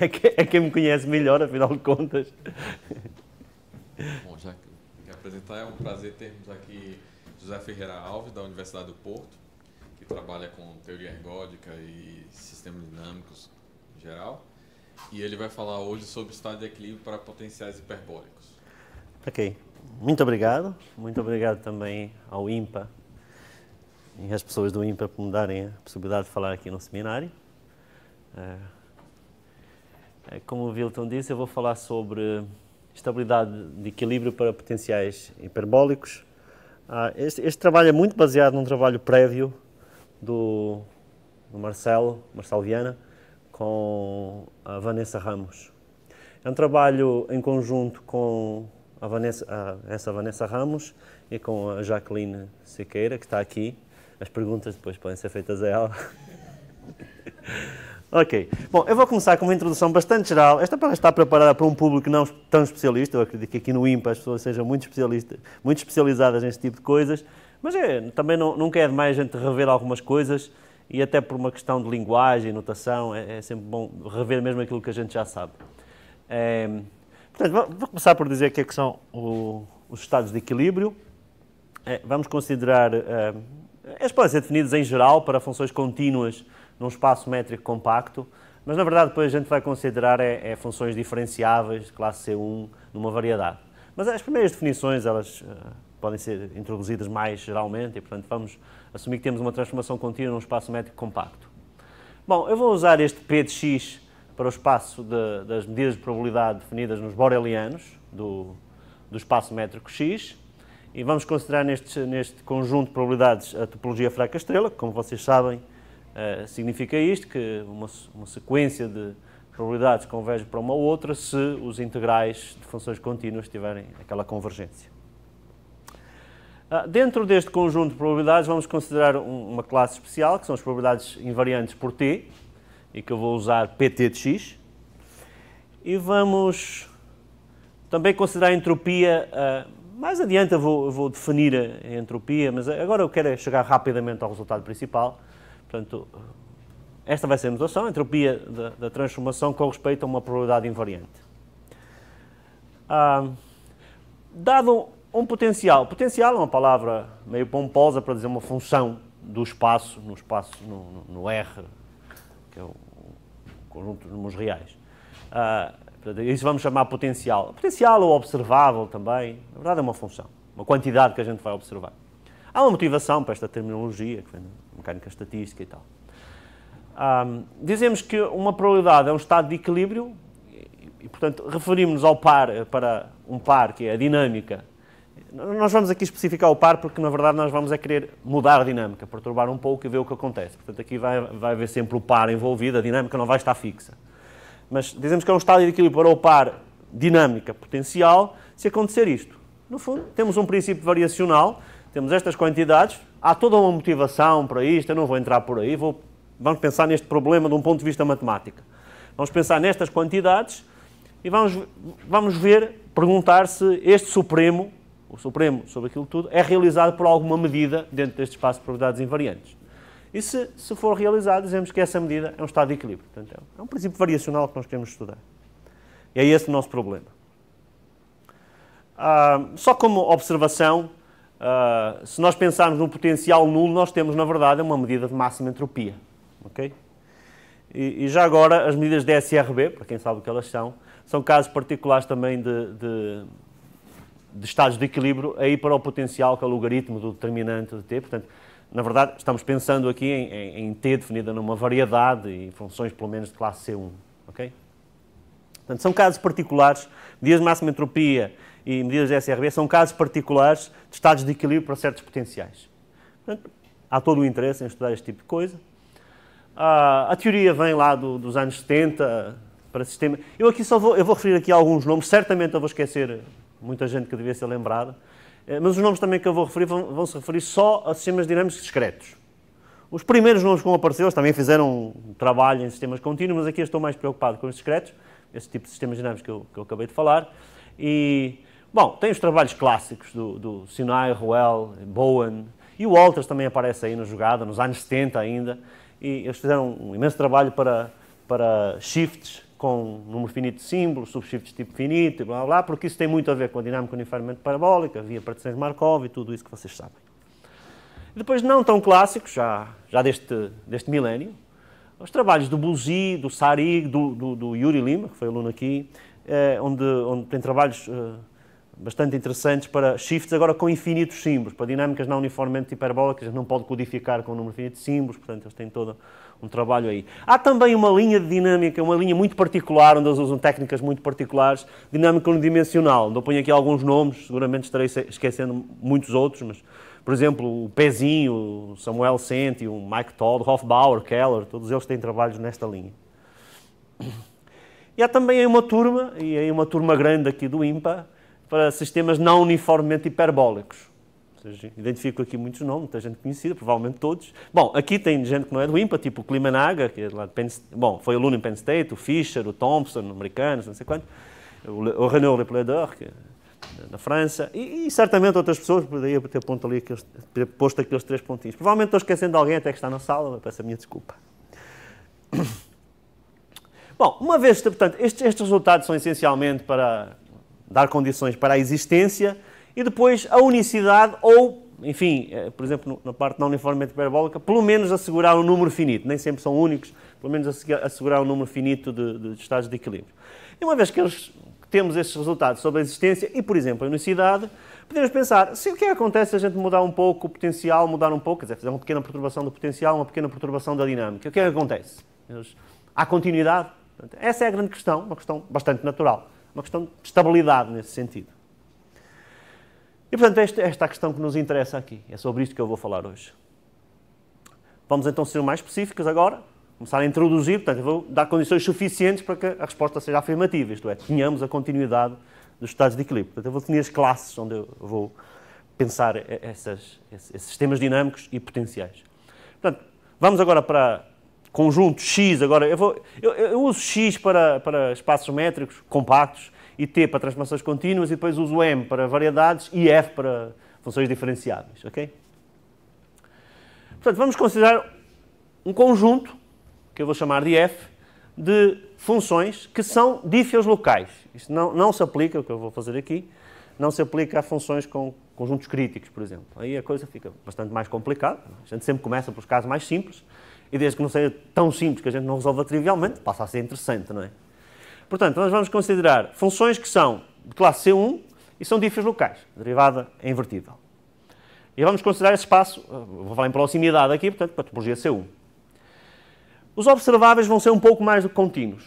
É, que, é quem me conhece melhor, afinal de contas. Bom, já que apresentar, é um prazer termos aqui José Ferreira Alves, da Universidade do Porto, que trabalha com teoria ergódica e sistemas dinâmicos em geral. E ele vai falar hoje sobre o estado de equilíbrio para potenciais hiperbólicos. Ok. Muito obrigado. Muito obrigado também ao IMPA e às pessoas do IMPA por me darem a possibilidade de falar aqui no seminário. É, eh, como o Wilton disse, eu vou falar sobre estabilidade de equilíbrio para potenciais hiperbólicos. Ah, este, este trabalho é muito baseado num trabalho prévio do, do Marcelo, Marcelo Viana, com a Vanessa Ramos. É um trabalho em conjunto com a Vanessa, a, essa Vanessa Ramos e com a Jacqueline Sequeira, que está aqui. As perguntas depois podem ser feitas a ela. Ok. Bom, eu vou começar com uma introdução bastante geral. Esta palestra está preparada para um público não tão especialista. Eu acredito que aqui no IMPA as pessoas sejam muito especialistas, muito especializadas nesse tipo de coisas. Mas é, também não, nunca é demais a gente rever algumas coisas e até por uma questão de linguagem, notação, é, é sempre bom rever mesmo aquilo que a gente já sabe. É, portanto, vou, vou, começar por dizer o que é que são o, os estados de equilíbrio. Eh, vamos considerar... Ehm, eles podem ser definidos em geral para funções contínuas num espaço métrico compacto, mas na verdade depois a gente vai considerar é, é funções diferenciáveis de classe C1 numa variedade. Mas as primeiras definições, elas eh, podem ser introduzidas mais geralmente e, portanto, vamos assumir que temos uma transformação contínua num espaço métrico compacto. Bom, eu vou usar este P de X para o espaço de, das medidas de probabilidade definidas nos borelianos do, do espaço métrico X e vamos considerar neste, neste conjunto de probabilidades a topologia fraca estrela, que, como vocês sabem, eh, significa isto que uma, uma sequência de probabilidades converge para uma outra se os integrais de funções contínuas tiverem aquela convergência. Ah, dentro deste conjunto de probabilidades, vamos considerar um, uma classe especial, que são as probabilidades invariantes por t, e que eu vou usar pt de x. E vamos também considerar a entropia. Ah, mais adiante eu vou, eu vou, definir a entropia, mas agora eu quero é chegar rapidamente ao resultado principal Portanto, esta vai ser a notação, a entropia da, da, transformação com respeito a uma probabilidade invariante. Ah, dado um potencial, potencial é uma palavra meio pomposa para dizer uma função do espaço, no espaço, no, no R, que é o conjunto de números reais. Ah, isso vamos chamar potencial. Potencial ou observável também, na verdade é uma função, uma quantidade que a gente vai observar. Há uma motivação para esta terminologia, que vem da mecânica estatística e tal. Um, dizemos que uma probabilidade é um estado de equilíbrio, e, portanto, referimos-nos ao par eh, para um par, que é a dinâmica. Nós vamos aqui especificar o par porque, na verdade, nós vamos é querer mudar a dinâmica, perturbar um pouco e ver o que acontece. Portanto, aqui vai, vai haver sempre o par envolvido, a dinâmica não vai estar fixa. Mas dizemos que é um estado de equilíbrio para o par dinâmica potencial se acontecer isto. No fundo, temos um princípio variacional temos estas quantidades, há toda uma motivação para isto, eu não vou entrar por aí, vou, vamos pensar neste problema de um ponto de vista matemático. Vamos pensar nestas quantidades e vamos, vamos ver, perguntar se este supremo, o supremo sobre aquilo tudo, é realizado por alguma medida dentro deste espaço de probabilidades invariantes. E se, se for realizado, dizemos que essa medida é um estado de equilíbrio. Portanto, é um é princípio variacional que nós queremos estudar. E é esse o nosso problema. Ah, só como observação, Uh, se nós pensarmos no potencial nulo, nós temos, na verdade, uma medida de máxima entropia. Okay? E, e, já agora, as medidas de SRB, para quem sabe o que elas são, são casos particulares também de, de, de estados de equilíbrio aí para o potencial que é o logaritmo do determinante de T. Portanto, na verdade, estamos pensando aqui em, em, em T definida numa variedade e funções, pelo menos, de classe C1. Okay? Portanto, são casos particulares, medidas de máxima entropia e medidas de SRB são casos particulares de estados de equilíbrio para certos potenciais. Portanto, há todo o interesse em estudar este tipo de coisa. Ah, a teoria vem lá do, dos anos 70 para sistema. Eu aqui só vou, eu vou referir aqui alguns nomes, certamente eu vou esquecer muita gente que devia ser lembrada, eh, mas os nomes também que eu vou referir vão, vão se referir só a sistemas dinâmicos discretos. Os primeiros nomes que vão aparecer, eles também fizeram um trabalho em sistemas contínuos, mas aqui eu estou mais preocupado com os discretos esse tipo de sistemas dinâmicos que eu, que eu acabei de falar. E, bom, tem os trabalhos clássicos do, do Sinai, Ruel, Bowen, e o Walters também aparece aí na jogada, nos anos 70 ainda, e eles fizeram um imenso trabalho para, para shifts com número finito de símbolos, subshifts tipo finito, blá, blá blá, porque isso tem muito a ver com a dinâmica uniformemente parabólica, via partições de Markov e tudo isso que vocês sabem. E depois, não tão clássicos, já, já deste, deste milénio, os trabalhos do Buzi, do Sari, do, do, do, Yuri Lima, que foi aluno aqui, eh, onde, onde tem trabalhos eh, bastante interessantes para shifts agora com infinitos símbolos, para dinâmicas não uniformemente hiperbólicas, tipo não pode codificar com um número infinito de símbolos, portanto eles têm todo um trabalho aí. Há também uma linha de dinâmica, uma linha muito particular, onde eles usam técnicas muito particulares, dinâmica unidimensional, onde eu ponho aqui alguns nomes, seguramente estarei esquecendo muitos outros, mas por exemplo, o Pezinho, o Samuel Senti, o Mike Todd, Hofbauer, Keller, todos eles têm trabalhos nesta linha. E há também uma turma, e aí uma turma grande aqui do IMPA, para sistemas não uniformemente hiperbólicos. Seja, identifico aqui muitos nomes, muita gente conhecida, provavelmente todos. Bom, aqui tem gente que não é do IMPA, tipo o Klimenaga, que é lá de Penn, bom, foi aluno em Penn State, o Fisher, o Thompson, americanos, não sei quanto, o, o René Lepledeur, que é na França e, e, certamente outras pessoas, poderia ter, ponto ali aqueles, ter posto aqueles três pontinhos. Provavelmente estou esquecendo de alguém até que está na sala, peço a minha desculpa. Bom, uma vez, portanto, estes, estes resultados são essencialmente para dar condições para a existência e depois a unicidade ou, enfim, eh, por exemplo, na parte não uniformemente hiperbólica, pelo menos assegurar um número finito, nem sempre são únicos, pelo menos assegurar um número finito de, de estados de equilíbrio. E uma vez que eles temos estes resultados sobre a existência e, por exemplo, a unicidade, podemos pensar, se o que acontece se a gente mudar um pouco o potencial, mudar um pouco, quer dizer, fazer uma pequena perturbação do potencial, uma pequena perturbação da dinâmica, o que é que acontece? Há continuidade? Essa é a grande questão, uma questão bastante natural, uma questão de estabilidade nesse sentido. E, portanto, esta, esta é a questão que nos interessa aqui. É sobre isto que eu vou falar hoje. Vamos então ser mais específicos agora começar a introduzir, portanto, vou dar condições suficientes para que a resposta seja afirmativa, isto é, tenhamos a continuidade dos estados de equilíbrio. Portanto, eu vou definir as classes onde eu vou pensar essas, esses sistemas dinâmicos e potenciais. Portanto, vamos agora para conjunto X, agora eu, vou, eu, eu uso X para, para espaços métricos compactos e T para transformações contínuas e depois uso M para variedades e F para funções diferenciáveis, ok? Portanto, vamos considerar um conjunto que eu vou chamar de f, de funções que são dífios locais. Isto não, não se aplica, o que eu vou fazer aqui, não se aplica a funções com conjuntos críticos, por exemplo. Aí a coisa fica bastante mais complicada. É? A gente sempre começa pelos casos mais simples, e desde que não seja tão simples que a gente não resolva trivialmente, passa a ser interessante, não é? Portanto, nós vamos considerar funções que são de classe C1 e são dífios locais, derivada é invertível. E vamos considerar esse espaço, eh, vou falar em proximidade aqui, portanto, para a topologia C1. Os observáveis vão ser um pouco mais do que contínuos.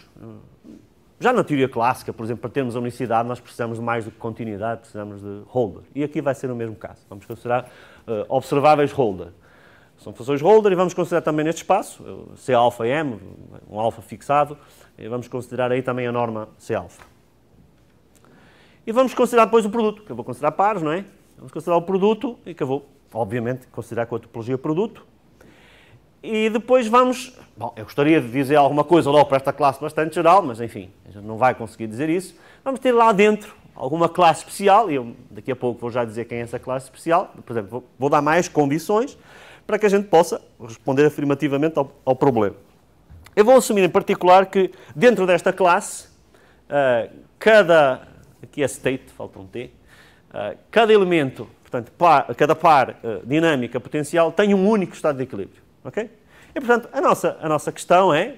Já na teoria clássica, por exemplo, para termos a unicidade, nós precisamos de mais do que continuidade, precisamos de holder. E aqui vai ser o mesmo caso. Vamos considerar uh, observáveis holder. São funções holder e vamos considerar também neste espaço, eh, C alfa M, um alfa fixado, e vamos considerar aí também a norma C alfa. E vamos considerar depois o produto, que eu vou considerar pares, não é? Vamos considerar o produto e que eu vou, obviamente, considerar com a topologia produto. E depois vamos. Bom, eu gostaria de dizer alguma coisa logo para esta classe bastante geral, mas enfim, a gente não vai conseguir dizer isso. Vamos ter lá dentro alguma classe especial, e eu daqui a pouco vou já dizer quem é essa classe especial. Por exemplo, vou, dar mais condições para que a gente possa responder afirmativamente ao, ao problema. Eu vou assumir em particular que dentro desta classe, uh, cada. Aqui é state, falta um T. Uh, cada elemento, portanto, par, cada par uh, dinâmica potencial tem um único estado de equilíbrio. ok? E, portanto, a nossa, a nossa questão é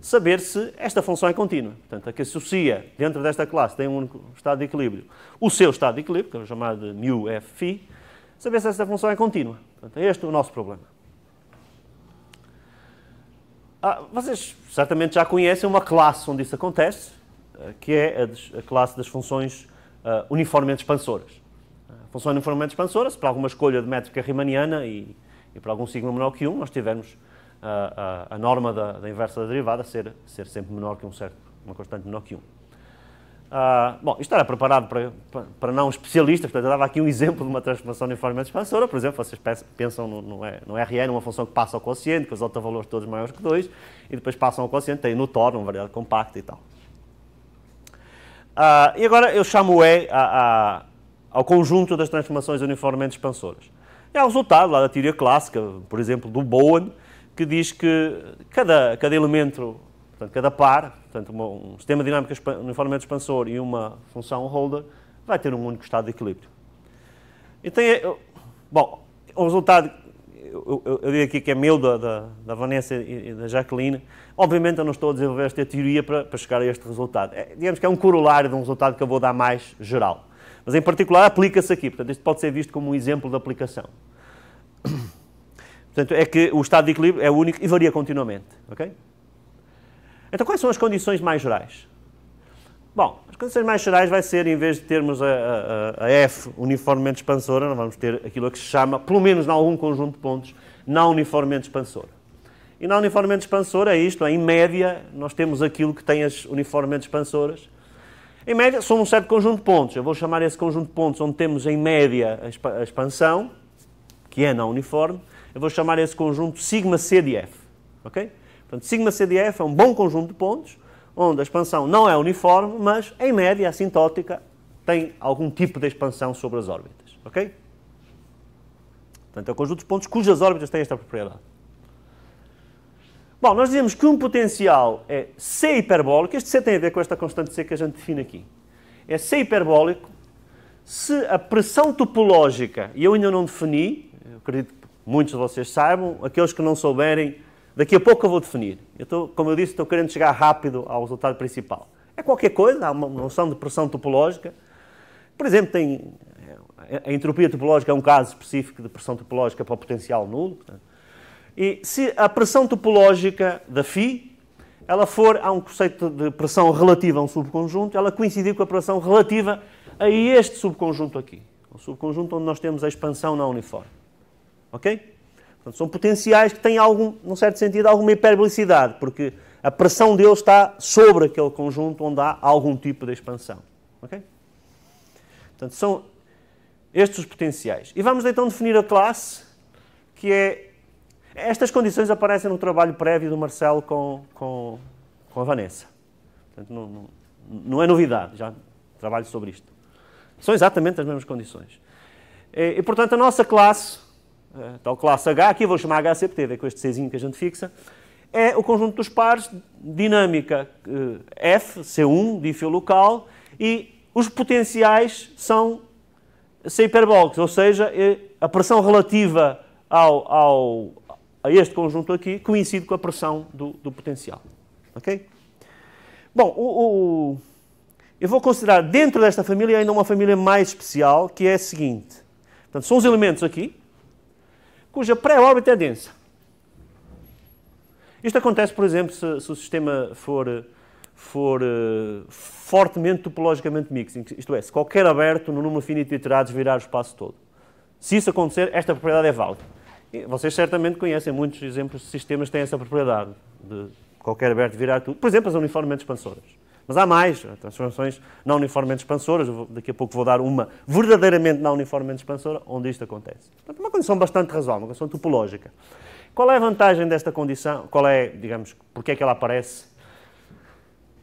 saber se esta função é contínua. Portanto, a que associa dentro desta classe tem um único estado de equilíbrio, o seu estado de equilíbrio, que é chamado de mu f saber se esta função é contínua. Portanto, é este o nosso problema. Ah, vocês certamente já conhecem uma classe onde isso acontece, ah, que é a, des, a classe das funções uh, uniformemente expansoras. Ah, a função uniformemente expansora, se para alguma escolha de métrica riemanniana e, e para algum sigma menor que 1, nós tivermos a, a, a norma da, da, inversa da derivada ser, ser sempre menor que um certo, uma constante menor que 1. Uh, ah, bom, isto era preparado para, para, para, não especialistas, portanto, eu dava aqui um exemplo de uma transformação uniformemente expansora. Por exemplo, vocês pensam no, no, no RN, uma função que passa ao quociente, que os valores todos maiores que 2, e depois passam ao quociente, tem no torno, uma variável compacta e tal. Uh, e agora eu chamo o E a, a, ao conjunto das transformações uniformemente expansoras. É o resultado lá da teoria clássica, por exemplo, do Bowen, que diz que cada, cada elemento, portanto, cada par, portanto, uma, um sistema dinâmico uniformemente expansor e uma função holder, vai ter um único estado de equilíbrio. Então, bom, o é resultado, eu, eu, eu, digo aqui que é meu, da, da, da, Vanessa e da Jacqueline, obviamente eu não estou a desenvolver esta teoria para, para chegar a este resultado. É, digamos que é um corolário de um resultado que eu vou dar mais geral. Mas, em particular, aplica-se aqui. Portanto, isto pode ser visto como um exemplo de aplicação. Portanto, é que o estado de equilíbrio é único e varia continuamente. Okay? Então, quais são as condições mais gerais? Bom, as condições mais gerais vai ser, em vez de termos a, a, a F uniformemente expansora, nós vamos ter aquilo que se chama, pelo menos em algum conjunto de pontos, não uniformemente expansora. E não uniformemente expansora é isto, é, em média, nós temos aquilo que tem as uniformemente expansoras. Em média, são um certo conjunto de pontos. Eu vou chamar esse conjunto de pontos onde temos, em média, a expansão, que é não uniforme, eu vou chamar esse conjunto sigma CDF. Ok? Portanto, sigma CDF é um bom conjunto de pontos, onde a expansão não é uniforme, mas, em média, assintótica, tem algum tipo de expansão sobre as órbitas. Ok? Portanto, é o conjunto de pontos cujas órbitas têm esta propriedade. Bom, nós dizemos que um potencial é C hiperbólico, este C tem a ver com esta constante C que a gente define aqui. É C hiperbólico se a pressão topológica, e eu ainda não defini, acredito que muitos de vocês saibam, aqueles que não souberem, daqui a pouco eu vou definir. Eu estou, como eu disse, estou querendo chegar rápido ao resultado principal. É qualquer coisa, há uma noção de pressão topológica. Por exemplo, tem, é, a entropia topológica é um caso específico de pressão topológica para o potencial nulo. Né? E se a pressão topológica da Φ ela for a um conceito de pressão relativa a um subconjunto, ela coincidir com a pressão relativa a este subconjunto aqui. O subconjunto onde nós temos a expansão não uniforme. Ok? Portanto, são potenciais que têm, algum, num certo sentido, alguma hiperbolicidade, porque a pressão deles está sobre aquele conjunto onde há algum tipo de expansão. Ok? Portanto, são estes os potenciais. E vamos então definir a classe, que é. Estas condições aparecem no trabalho prévio do Marcelo com, com, com a Vanessa. Portanto, não, não, não é novidade, já trabalho sobre isto. São exatamente as mesmas condições. E, portanto, a nossa classe é, tal classe H, aqui vou chamar HC, porque tem a ver com este Czinho que a gente fixa, é o conjunto dos pares dinâmica eh, F, C1, fio local, e os potenciais são C hiperbólicos, ou seja, eh, a pressão relativa ao, ao, a este conjunto aqui coincide com a pressão do, do potencial. Ok? Bom, o, o, eu vou considerar dentro desta família ainda uma família mais especial, que é a seguinte. Portanto, são os elementos aqui, cuja pré-órbita é densa. Isto acontece, por exemplo, se, se o sistema for, for uh, fortemente topologicamente mixing, isto é, se qualquer aberto no número finito de iterados virar o espaço todo. Se isso acontecer, esta propriedade é válida. E vocês certamente conhecem muitos exemplos de sistemas que têm essa propriedade, de qualquer aberto virar tudo. Por exemplo, as uniformemente expansoras. Mas há mais, transformações não uniformemente expansoras, daqui a pouco vou dar uma verdadeiramente não uniformemente expansora, onde isto acontece. Portanto, é uma condição bastante razoável, uma condição topológica. Qual é a vantagem desta condição? Qual é, digamos, porquê é que ela aparece?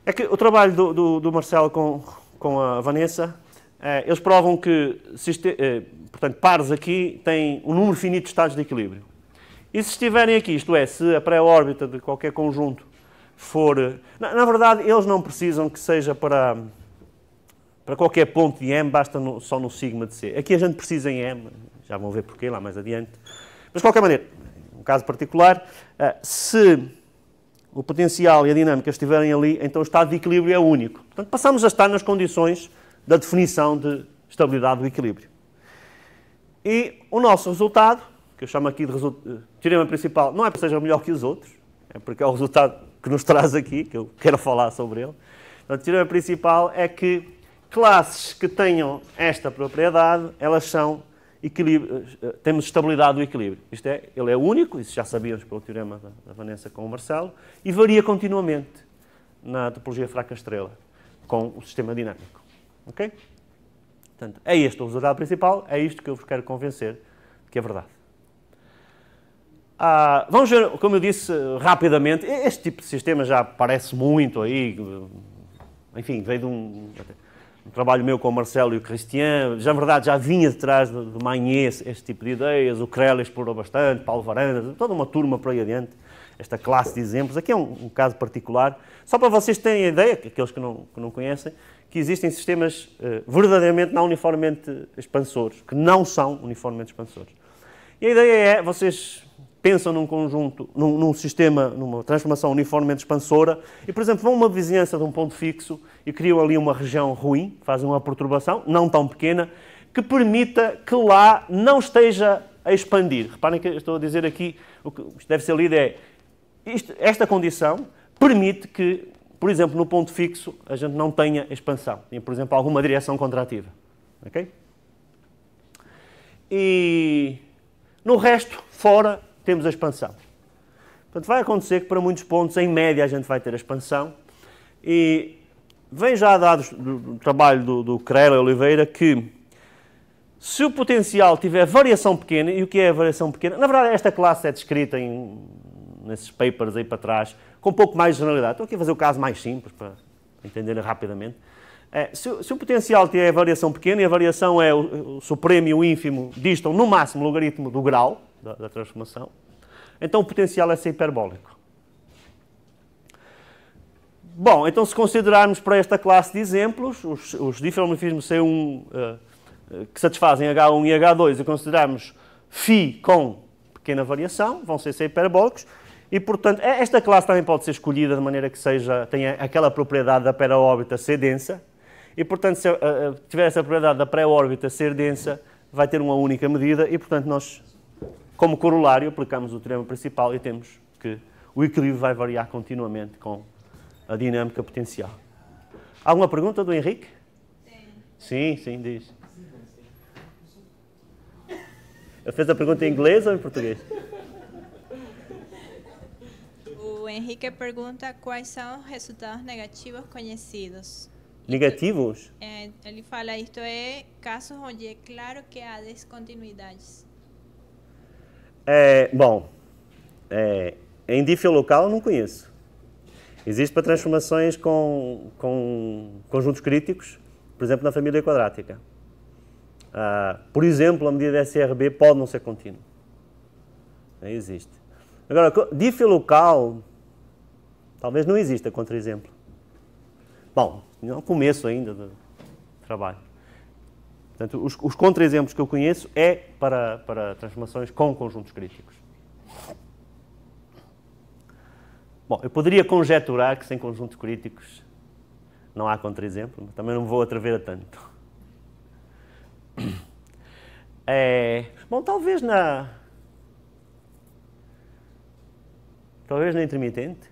É que o trabalho do, do, do Marcelo com, com a Vanessa, eh, eles provam que eh, portanto, pares aqui têm um número finito de estados de equilíbrio. E se estiverem aqui, isto é, se a pré-órbita de qualquer conjunto for. Na, na, verdade, eles não precisam que seja para, para qualquer ponto de m, basta no, só no sigma de c. Aqui a gente precisa em m, já vão ver porquê lá mais adiante. Mas, de qualquer maneira, um caso particular, eh, se o potencial e a dinâmica estiverem ali, então o estado de equilíbrio é único. Portanto, passamos a estar nas condições da definição de estabilidade do equilíbrio. E o nosso resultado, que eu chamo aqui de eh, teorema principal, não é porque seja melhor que os outros, é porque é o resultado que nos traz aqui, que eu quero falar sobre ele. o teorema principal é que classes que tenham esta propriedade, elas são eh, temos estabilidade do equilíbrio. Isto é, ele é único, isso já sabíamos pelo teorema da, da Vanessa com o Marcelo, e varia continuamente na topologia fraca estrela com o sistema dinâmico. Ok? Portanto, é este o resultado principal, é isto que eu vos quero convencer que é verdade. Ah, vamos ver, como eu disse rapidamente, este tipo de sistema já aparece muito aí. Enfim, veio de um, um trabalho meu com o Marcelo e o Cristian. Já, na verdade, já vinha detrás de, de Magnier este tipo de ideias. O Crela explorou bastante, Paulo Varandas, toda uma turma por aí adiante. Esta classe de exemplos. Aqui é um, um caso particular. Só para vocês terem a ideia, aqueles que não, que não conhecem, que existem sistemas eh, verdadeiramente não uniformemente expansores, que não são uniformemente expansores. E a ideia é, vocês pensam num conjunto, num, num, sistema, numa transformação uniformemente expansora e, por exemplo, vão uma vizinhança de um ponto fixo e criam ali uma região ruim, fazem uma perturbação, não tão pequena, que permita que lá não esteja a expandir. Reparem que eu estou a dizer aqui, o que deve ser lido é, isto, esta condição permite que, por exemplo, no ponto fixo, a gente não tenha expansão. em, por exemplo, alguma direção contrativa. Ok? E no resto, fora, temos a expansão. Portanto, vai acontecer que para muitos pontos, em média, a gente vai ter a expansão. E vem já dados do, do trabalho do, do Crela Oliveira que se o potencial tiver variação pequena, e o que é variação pequena? Na verdade, esta classe é descrita em, nesses papers aí para trás, com um pouco mais de generalidade. Estou aqui a fazer o caso mais simples para entender rapidamente. É, se, se, o potencial tiver variação pequena, e a variação é o, o supremo e o ínfimo distam no máximo logaritmo do grau, da, da transformação. Então o potencial é ser hiperbólico. Bom, então se considerarmos para esta classe de exemplos, os, os diferomorfismos C1 uh, eh, eh, que satisfazem H1 e H2 e considerarmos φ com pequena variação, vão ser C hiperbólicos, e portanto esta classe também pode ser escolhida de maneira que seja, tenha aquela propriedade da pré-órbita ser densa, e portanto se uh, tiver essa propriedade da pré-órbita ser densa, vai ter uma única medida, e portanto nós como corolário, aplicamos o teorema principal e temos que o equilíbrio vai variar continuamente com a dinâmica potencial. Alguma pergunta do Henrique? Sim, sim, sim diz. Eu fez a pergunta em inglês ou em português? O Henrique pergunta quais são os resultados negativos conhecidos. Negativos? Ele, é, ele fala, isto é casos onde é claro que há descontinuidades. É, bom, é, em difil local não conheço. Existe para transformações com, com conjuntos críticos, por exemplo, na família quadrática. Ah, por exemplo, a medida SRB pode não ser contínua. existe. Agora, difil local, talvez não exista contra-exemplo. Bom, não é o começo ainda do trabalho. Portanto, os, os contra-exemplos que eu conheço é para, para transformações com conjuntos críticos. Bom, eu poderia conjeturar que sem conjuntos críticos não há contra-exemplo, mas também não vou atrever a tanto. É, bom, talvez na. Talvez na intermitente.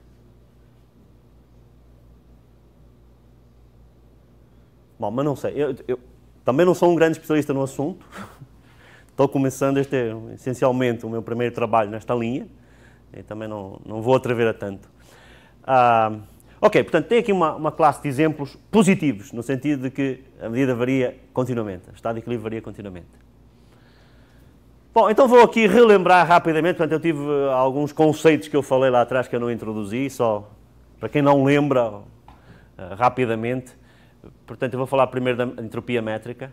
Bom, mas não sei. Eu, eu, também não sou um grande especialista no assunto. Estou começando este, essencialmente, o meu primeiro trabalho nesta linha. E também não, não vou atrever a tanto. Ah, ok, portanto, tem aqui uma, uma classe de exemplos positivos, no sentido de que a medida varia continuamente, o estado de equilíbrio varia continuamente. Bom, então vou aqui relembrar rapidamente, portanto, eu tive ah, alguns conceitos que eu falei lá atrás que eu não introduzi, só para quem não lembra, ah, rapidamente. Portanto, eu vou falar primeiro da entropia métrica.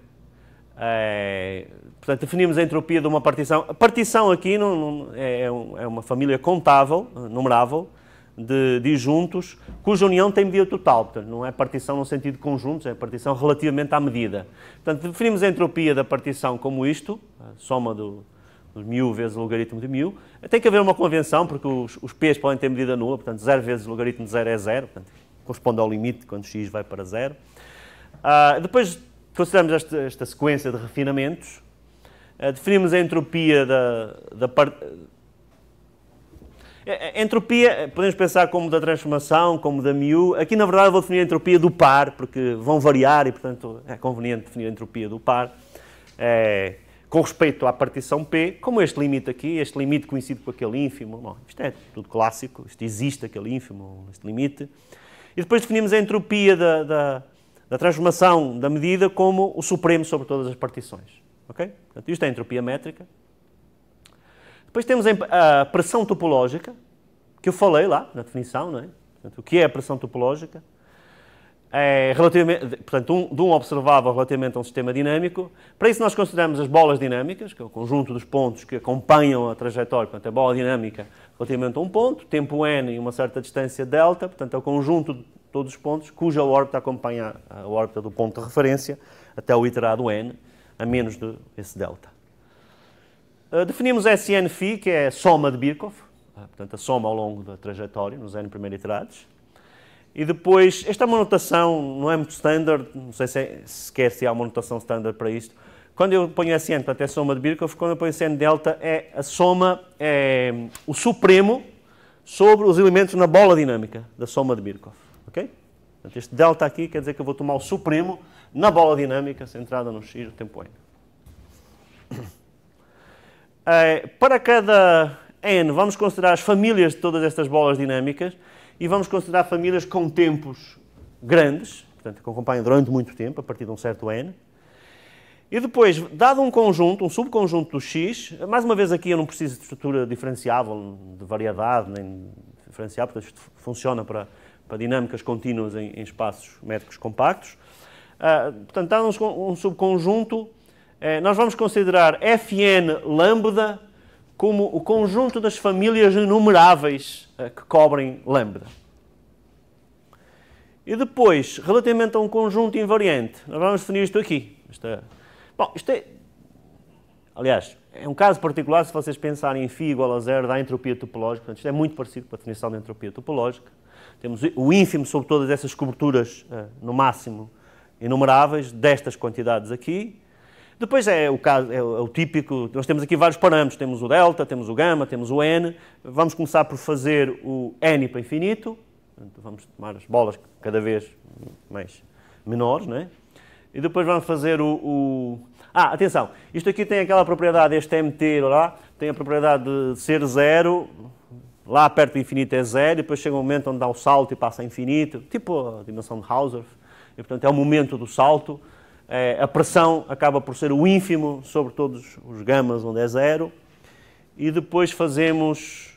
É, portanto, definimos a entropia de uma partição. A partição aqui não, não, é, é, é, uma família contável, numerável, de disjuntos, cuja união tem medida total. Portanto, não é partição no sentido de conjuntos, é partição relativamente à medida. Portanto, definimos a entropia da partição como isto, a soma do, do vezes o logaritmo de mil. Tem que haver uma convenção, porque os, os p's podem ter medida nula, portanto, 0 vezes o logaritmo de 0 é 0, portanto, corresponde ao limite quando x vai para 0. Uh, depois consideramos esta, esta, sequência de refinamentos, uh, definimos a entropia da, da parte. entropia, podemos pensar como da transformação, como da μ. Aqui, na verdade, vou definir a entropia do par, porque vão variar e, portanto, é conveniente definir a entropia do par. É, com respeito à partição P, como este limite aqui, este limite coincide com aquele ínfimo, não, isto é tudo clássico, isto existe aquele ínfimo, este limite. E depois definimos a entropia da, da da transformação da medida como o supremo sobre todas as partições. Okay? Portanto, isto é a entropia métrica. Depois temos a pressão topológica, que eu falei lá na definição, não é? Portanto, o que é a pressão topológica? É relativamente, portanto, um, de um observável relativamente a um sistema dinâmico. Para isso nós consideramos as bolas dinâmicas, que é o conjunto dos pontos que acompanham a trajetória, portanto, a bola dinâmica relativamente a um ponto, tempo n e uma certa distância delta, portanto, é o conjunto todos os pontos, cuja órbita acompanha a órbita do ponto de referência até o iterado n, a menos de esse delta. Ah, definimos SNφ, que é a soma de Birkhoff, ah, portanto a soma ao longo da trajetória, nos n primeiros iterados. E depois, esta é uma notação, não é muito standard, não sei se é, se há uma notação standard para isto. Quando eu ponho SN, portanto é a soma de Birkhoff, quando eu ponho SN delta, é a soma, é o supremo sobre os elementos na bola dinâmica da soma de Birkhoff. Ok? Portanto, este delta aqui quer dizer que eu vou tomar o supremo na bola dinâmica centrada no x, o tempo n. É, para cada n, vamos considerar as famílias de todas estas bolas dinâmicas e vamos considerar famílias com tempos grandes, portanto, que acompanham durante muito tempo, a partir de um certo n. E depois, dado um conjunto, um subconjunto do x, mais uma vez aqui eu não preciso de estrutura diferenciável, de variedade, nem diferenciável, portanto, isto funciona para para dinâmicas contínuas em, em espaços métricos compactos. Ah, portanto, há um, um subconjunto. Eh, nós vamos considerar Fn lambda como o conjunto das famílias numeráveis eh, que cobrem lambda. E depois, relativamente a um conjunto invariante, nós vamos definir isto aqui. Isto é... Bom, isto é... Aliás, é um caso particular se vocês pensarem em φ igual a zero da entropia topológica. Portanto, isto é muito parecido com a definição da de entropia topológica. Temos o ínfimo sobre todas essas coberturas, eh, no máximo inumeráveis, destas quantidades aqui. Depois é o, caso, é, é o típico, nós temos aqui vários parâmetros, temos o delta, temos o gama, temos o n. Vamos começar por fazer o n para infinito, vamos tomar as bolas cada vez mais menores, não é? E depois vamos fazer o, o... Ah, atenção, isto aqui tem aquela propriedade, este MT, lá, tem a propriedade de ser zero lá perto do infinito é zero, e depois chega um momento onde dá o salto e passa a infinito, tipo a dimensão de Hausdorff, e portanto é o momento do salto. É, a pressão acaba por ser o ínfimo sobre todos os gamas onde é zero, e depois fazemos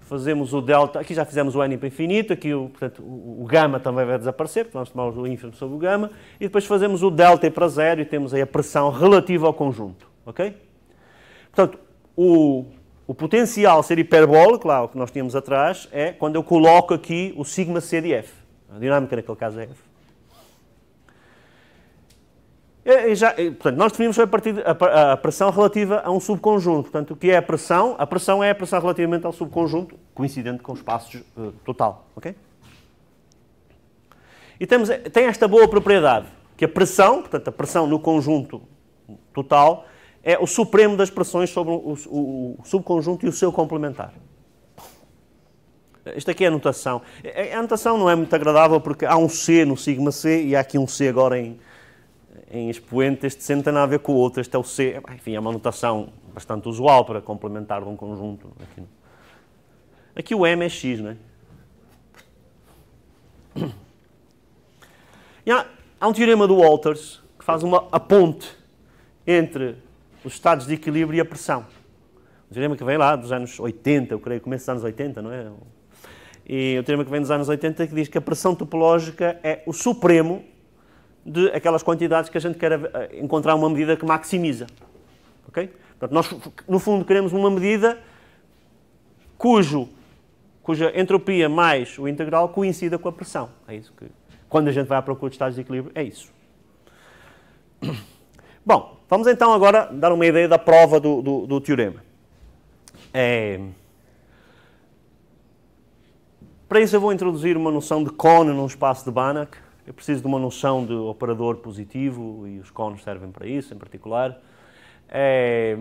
fazemos o delta, aqui já fizemos o n para infinito, aqui o, portanto, o, gama também vai desaparecer, porque vamos tomar o ínfimo sobre o gama, e depois fazemos o delta para zero e temos aí a pressão relativa ao conjunto, ok? Portanto, o o potencial ser hiperbólico, lá o que nós tínhamos atrás, é quando eu coloco aqui o sigma C de F. A dinâmica naquele caso é F. E já, e, portanto, nós definimos a, partir, a, a, pressão relativa a um subconjunto. Portanto, o que é a pressão? A pressão é a pressão relativamente ao subconjunto, coincidente com o espaço uh, total. ok? E temos, eh, tem esta boa propriedade, que a pressão, portanto, a pressão no conjunto total, é o supremo das pressões sobre o, o, o subconjunto e o seu complementar. Isto aqui é, é a notação. A notação não é muito agradável porque há um C no sigma C e há aqui um C agora em, em expoente. Este C não tem nada a ver com o outro, este é o C. Enfim, é uma notação bastante usual para complementar de um conjunto. Aqui, aqui o M é X, não é? E há, há um teorema do Walters que faz uma, a ponte entre os estados de equilíbrio e a pressão. Um teorema que vem lá dos anos 80, eu creio, começo dos anos 80, não é? E o teorema que vem dos anos 80 que diz que a pressão topológica é o supremo de aquelas quantidades que a gente quer eh, encontrar uma medida que maximiza. Ok? Portanto, nós, no fundo, queremos uma medida cujo, cuja entropia mais o integral coincida com a pressão. É isso que, quando a gente vai à procura de estados de equilíbrio, é isso. Bom, Vamos então agora dar uma ideia da prova do, do, do teorema. É... Para isso eu vou introduzir uma noção de cone num espaço de Banach. Eu preciso de uma noção de operador positivo e os cones servem para isso em particular. É...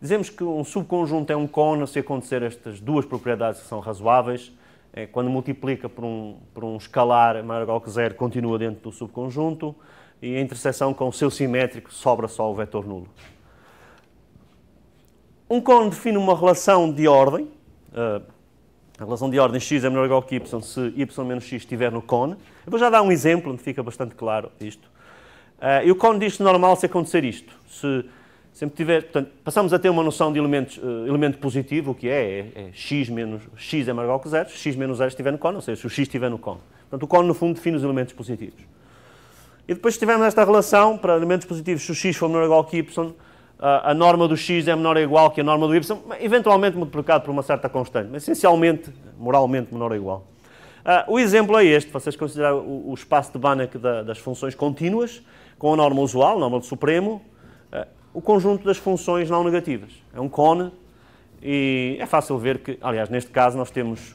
Dizemos que um subconjunto é um cone se acontecer estas duas propriedades que são razoáveis. É, quando multiplica por um, por um escalar maior igual que zero, continua dentro do subconjunto e a interseção com o seu simétrico sobra só o vetor nulo. Um cone define uma relação de ordem. Eh, a relação de ordem x é menor ou igual que y se y menos x estiver no cone. Eu vou já dar um exemplo onde fica bastante claro isto. Eh, e o cone diz-se normal se acontecer isto. Se sempre tiver, portanto, passamos a ter uma noção de elementos, uh, elemento positivo, o que é, é, é, x menos x é maior que 0, se x menos zero estiver no cone, ou seja, se o x estiver no cone. Portanto, o cone, no fundo, define os elementos positivos. E depois tivemos esta relação para elementos positivos, se o x for menor ou igual que y, a norma do x é menor ou igual que a norma do y, eventualmente multiplicado por uma certa constante, mas essencialmente, moralmente, menor ou igual. Ah, o exemplo é este, vocês consideram o, espaço de Banach das funções contínuas, com a norma usual, a norma do supremo, ah, o conjunto das funções não negativas. É um cone e é fácil ver que, aliás, neste caso nós temos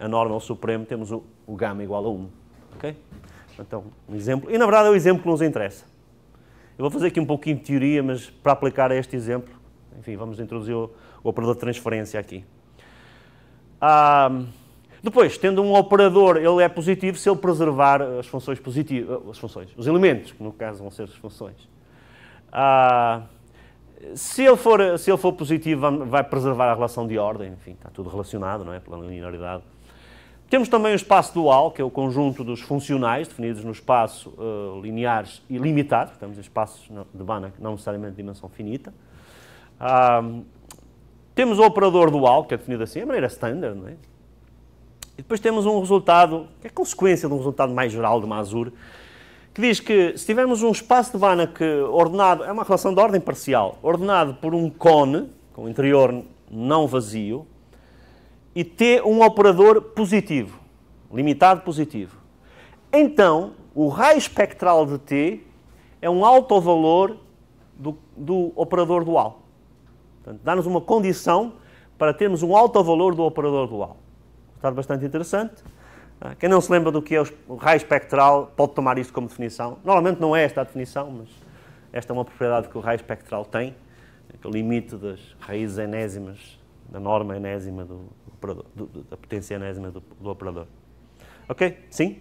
a norma, o supremo, temos o, o gama igual a 1. ok? Então, um exemplo. E na verdade é o exemplo que nos interessa. Eu vou fazer aqui um pouquinho de teoria, mas para aplicar a este exemplo, enfim, vamos introduzir o, o operador de transferência aqui. Ah, depois, tendo um operador, ele é positivo se ele preservar as funções positivas, eh, as funções, os elementos, que no caso vão ser as funções. Ah, se ele, for, se ele for positivo, vai preservar a relação de ordem, enfim, está tudo relacionado, não é? Pela linearidade temos também o espaço dual, que é o conjunto dos funcionais definidos no espaço uh, lineares e limitado, temos espaços de Banach, não necessariamente de dimensão finita. Uh, temos o operador dual, que é definido assim, a maneira standard, não é? E depois temos um resultado, que é consequência de um resultado mais geral de Mazur, que diz que se tivermos um espaço de Banach ordenado, é uma relação de ordem parcial, ordenado por um cone, com o interior não vazio, e T um operador positivo, limitado positivo. Então, o raio espectral de T é um alto valor do, do operador dual. Portanto, dá-nos uma condição para termos um alto valor do operador dual. Está bastante interessante. Ah, quem não se lembra do que é o raio espectral pode tomar isto como definição. Normalmente não é esta a definição, mas esta é uma propriedade que o raio espectral tem, que é o limite das raízes enésimas da norma enésima do operador, do, da potência enésima do, do operador. Ok? Sim?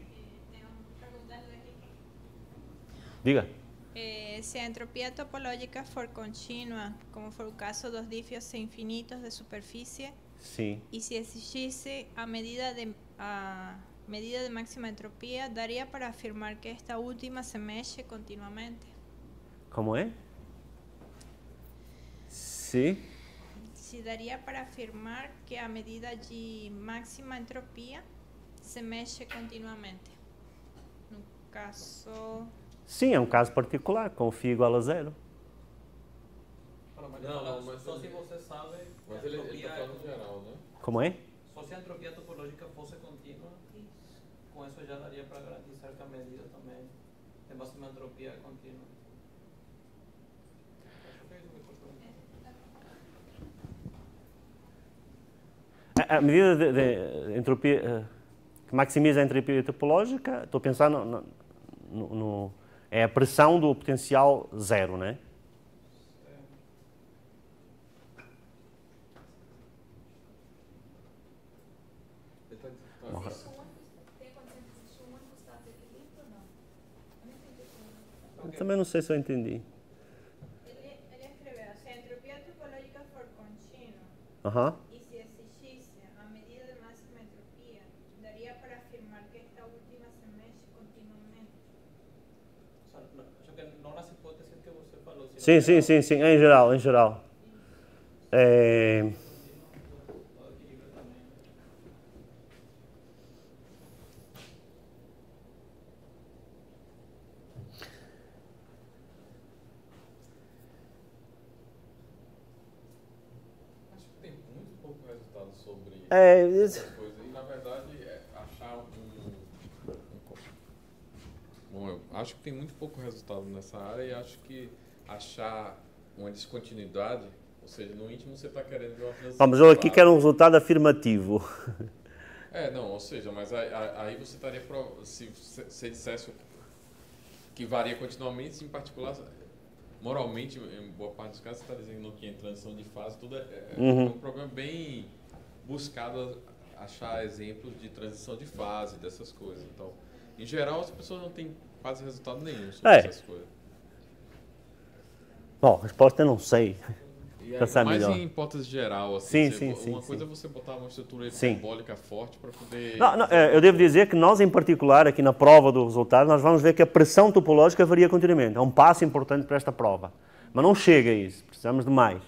Diga. Eh, se a entropia topológica for continua, como foi o caso dos difios infinitos de superfície, Sim. e se existisse a medida de, a medida de máxima entropia, daria para afirmar que esta última se mexe continuamente. Como é? Sim se daria para afirmar que a medida de máxima entropia se mexe continuamente. No caso. Sim, é um caso particular, com φ igual a zero. Não, tá mas só se você sabe. Mas ele está falando geral, né? Como é? Só se a entropia topológica fosse contínua, com isso já daria para garantizar que a medida também tem máxima entropia contínua. a medida de, de entropia, eh, que maximiza a entropia topológica, estou a pensar no, no, no, é a pressão do potencial zero, né? Eu também não sei se eu entendi. Ele, escreveu, se a entropia topológica for contínua, uh -huh. Sim, sim, sim, sim, é, em geral, em geral. É... Acho que tem muito pouco resultado É, isso... E, na verdade, é achar um... Bom, eu acho que tem muito pouco resultado nessa área e acho que achar uma descontinuidade, ou seja, no íntimo você está querendo ver uma transição. Ah, mas eu aqui quero um resultado afirmativo. É, não, ou seja, mas aí, aí você estaria. Se você dissesse que varia continuamente, em particular, moralmente, em boa parte dos casos, você está dizendo que em transição de fase, tudo é, é uhum. é um problema bem buscado achar exemplos de transição de fase, dessas coisas. Então, em geral, as pessoas não têm quase resultado nenhum sobre é. essas coisas. Bom, resposta eu não sei. E aí, mais melhor. em hipótese geral, assim, sim, sim, sim, uma coisa é você botar uma estrutura simbólica forte para poder... Não, não, é, eu devo dizer que nós, em particular, aqui na prova do resultado, nós vamos ver que a pressão topológica varia continuamente. É um passo importante para esta prova. Mas não chega a isso, precisamos de mais.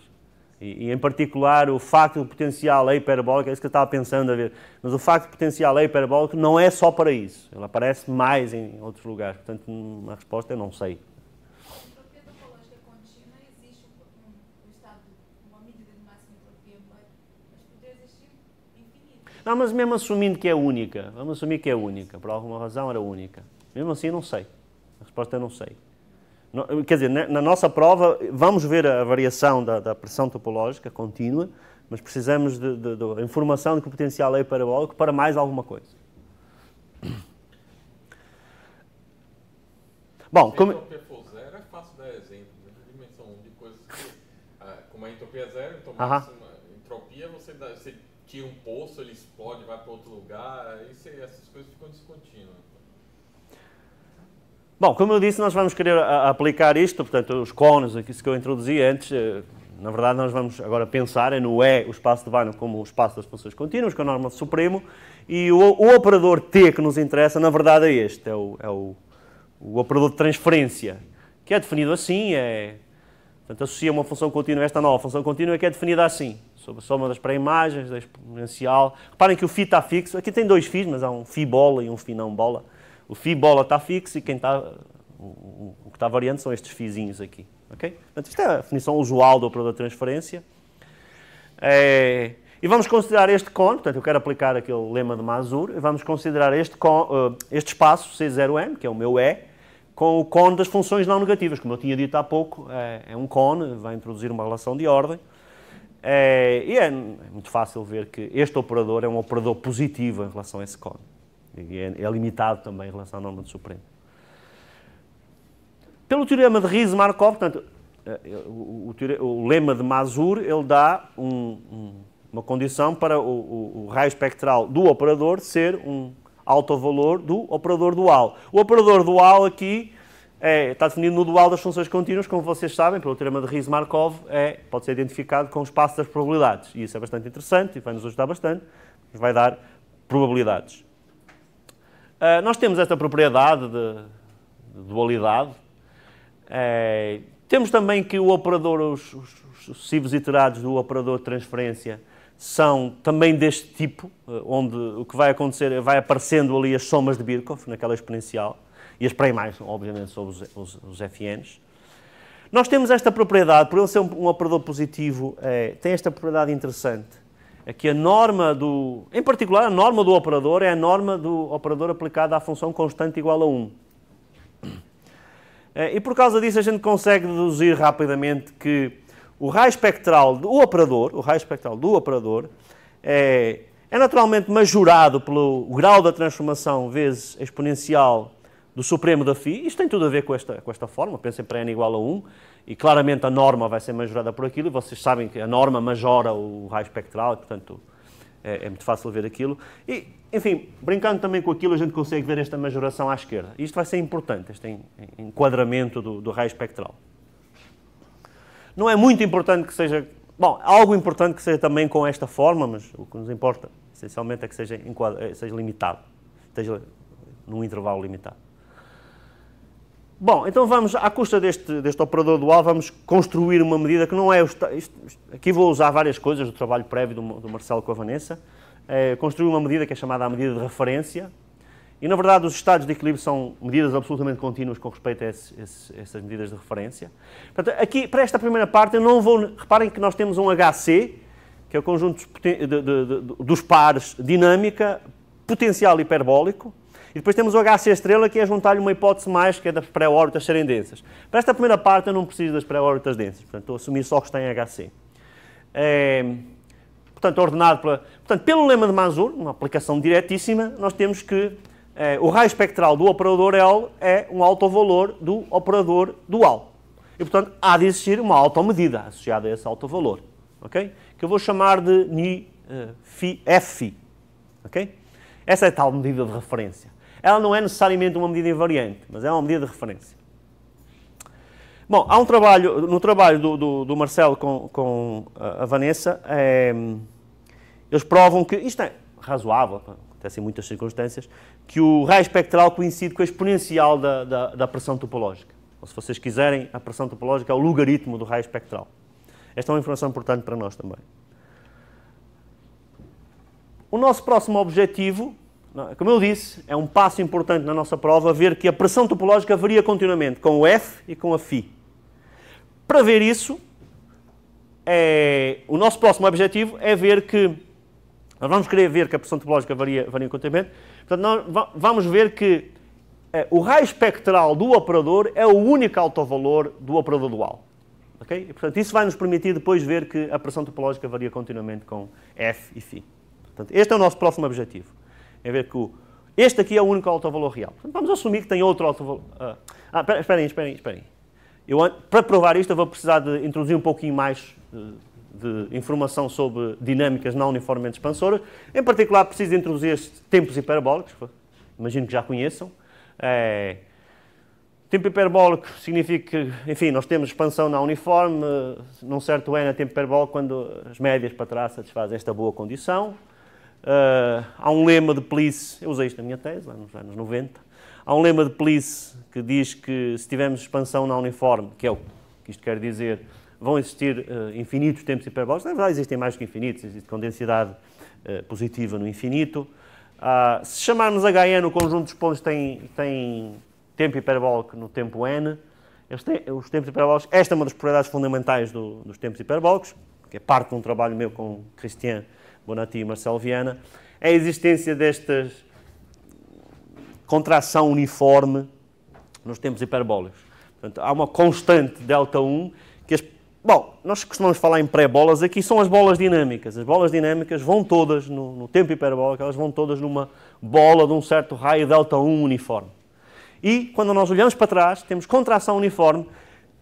E, e, em particular, o facto do potencial é hiperbólico, é isso que eu estava pensando a ver, mas o facto do potencial é hiperbólico não é só para isso. Ele aparece mais em outros lugares. Portanto, hum, a resposta eu não sei. Não, mas mesmo assumindo que é única, vamos assumir que é única, por alguma razão era única. Mesmo assim, não sei. A resposta é não sei. Não, eh, quer dizer, na, na, nossa prova, vamos ver a variação da, da pressão topológica contínua, mas precisamos da informação de que o potencial é parabólico para mais alguma coisa. Bom, Se como... a entropia for zero, é fácil dar exemplo. Né? Dimensão de coisas que, ah, como a entropia é zero, então uh -huh tira um poço, ele explode, vai para outro lugar, aí essas coisas ficam descontínuas. Bom, como eu disse, nós vamos querer ah, ah, aplicar isto, portanto, os cones, isso que eu introduzi antes, eh, na verdade, nós vamos agora pensar no E, o espaço de Banach, como o espaço das funções contínuas, que é o norma supremo, e o, o, operador T que nos interessa, na verdade, é este, é o, é o, o operador de transferência, que é definido assim, é Portanto, associa uma função contínua a esta nova função contínua que é definida assim, sobre a soma das pré-imagens, da exponencial. Reparem que o φ está fixo. Aqui tem dois φs, mas há um φ bola e um φ não bola. O φ bola está fixo e quem está, o, que está variando são estes φzinhos aqui. Okay? Portanto, isto é a definição usual do operador de transferência. É, e vamos considerar este cone, portanto, eu quero aplicar aquele lema de Mazur, e vamos considerar este, con, eh, este espaço C0M, que é o meu E, com o cone das funções não negativas. Como eu tinha dito há pouco, é, é um cone, vai introduzir uma relação de ordem. É, e é, é muito fácil ver que este operador é um operador positivo em relação a esse cone. E é, é limitado também em relação à norma de Supremo. Pelo teorema de Riesz-Markov, portanto, é, é, o, o, o, lema de Mazur, ele dá um, um, uma condição para o, o, raio espectral do operador ser um, alto valor do operador dual. O operador dual aqui é, está definido no dual das funções contínuas, como vocês sabem, pelo teorema de Ries-Markov, é, pode ser identificado com o espaço das probabilidades. E isso é bastante interessante e vai nos ajudar bastante, nos vai dar probabilidades. Uh, nós temos esta propriedade de, de dualidade. Uh, temos também que o operador, os, os, os sucessivos iterados do operador de transferência são também deste tipo, eh, onde o que vai acontecer é vai aparecendo ali as somas de Birkhoff, naquela exponencial, e as primais, obviamente, sobre os, os, os FNs. Nós temos esta propriedade, por ele ser um, um operador positivo, é, tem esta propriedade interessante, é que a norma do, em particular, a norma do operador é a norma do operador aplicada à função constante igual a 1. É, eh, e por causa disso a gente consegue deduzir rapidamente que o raio espectral do operador, o raio espectral do operador, é, é naturalmente majorado pelo grau da transformação vezes exponencial do supremo da phi. Isto tem tudo a ver com esta, com esta forma, pensem para n igual a 1, e claramente a norma vai ser majorada por aquilo, e vocês sabem que a norma majora o raio espectral, e, portanto é, é, muito fácil ver aquilo. E, enfim, brincando também com aquilo, a gente consegue ver esta majoração à esquerda. Isto vai ser importante, este enquadramento do, do raio espectral. Não é muito importante que seja. Bom, algo importante que seja também com esta forma, mas o que nos importa essencialmente é que seja, eh, seja limitado, esteja num intervalo limitado. Bom, então vamos, à custa deste, deste operador dual, vamos construir uma medida que não é. Isto, isto, aqui vou usar várias coisas do trabalho prévio do, do Marcelo com a Vanessa. É, construir uma medida que é chamada a medida de referência, e, na verdade, os estados de equilíbrio são medidas absolutamente contínuas com respeito a, esse, esse, essas medidas de referência. Portanto, aqui, para esta primeira parte, eu não vou... Reparem que nós temos um HC, que é o conjunto de, de, de, dos pares dinâmica, potencial hiperbólico, e depois temos o HC estrela, que é juntar-lhe uma hipótese mais, que é das pré-órbitas serem densas. Para esta primeira parte, eu não preciso das pré-órbitas densas. Portanto, estou a assumir só que está em HC. É, portanto, ordenado pela, portanto, pelo lema de Mazur, uma aplicação diretíssima, nós temos que é, o raio espectral do operador L é um autovalor do operador dual. E, portanto, há de existir uma automedida associada a esse autovalor, ok? Que eu vou chamar de ni uh, fi, f, ok? Essa é a tal medida de referência. Ela não é necessariamente uma medida invariante, mas é uma medida de referência. Bom, há um trabalho, no trabalho do, do, do Marcelo com, com eh, a Vanessa, eh, eles provam que, isto é razoável, acontece em muitas circunstâncias, que o raio espectral coincide com a exponencial da, da, da pressão topológica. Ou se vocês quiserem, a pressão topológica é o logaritmo do raio espectral. Esta é uma informação importante para nós também. O nosso próximo objetivo, como eu disse, é um passo importante na nossa prova ver que a pressão topológica varia continuamente com o F e com a Φ. Para ver isso, é, o nosso próximo objetivo é ver que. Nós vamos querer ver que a pressão topológica varia, varia continuamente, Portanto, nós vamos ver que eh, o raio espectral do operador é o único autovalor do operador dual. Okay? E, portanto, isso vai nos permitir depois ver que a pressão topológica varia continuamente com F e φ. Portanto, este é o nosso próximo objetivo. É ver que o, este aqui é o único autovalor real. Portanto, vamos assumir que tem outro autovalor. ah, esperem, ah, esperem, esperem. Eu, para provar isto, eu vou precisar de introduzir um pouquinho mais uh, de informação sobre dinâmicas não uniformemente expansoras. Em particular, preciso introduzir tempos hiperbólicos, imagino que já conheçam. É... Tempo hiperbólico significa que, enfim, nós temos expansão na uniforme, num certo n a é tempo hiperbólico, quando as médias para trás satisfazem esta boa condição. Uh, há um lema de Plice, eu usei isto na minha tese, lá nos anos 90. Há um lema de Plice que diz que se tivermos expansão na uniforme, que é o que isto quer dizer, vão existir uh, infinitos tempos hiperbólicos. Na verdade, existem mais que infinitos, existe com densidade uh, eh, positiva no infinito. Uh, se chamarmos HN, o conjunto dos pontos tem, tem tempo hiperbólico no tempo N. Têm, os tempos hiperbólicos, esta é uma das propriedades fundamentais do, dos tempos hiperbólicos, que é parte de um trabalho meu com Christian Bonatti e Marcel Viana, é a existência destas contração uniforme nos tempos hiperbólicos. Portanto, há uma constante delta 1 que as Bom, nós costumamos falar em pré-bolas, aqui são as bolas dinâmicas. As bolas dinâmicas vão todas, no, no, tempo hiperbólico, elas vão todas numa bola de um certo raio delta 1 uniforme. E quando nós olhamos para trás, temos contração uniforme,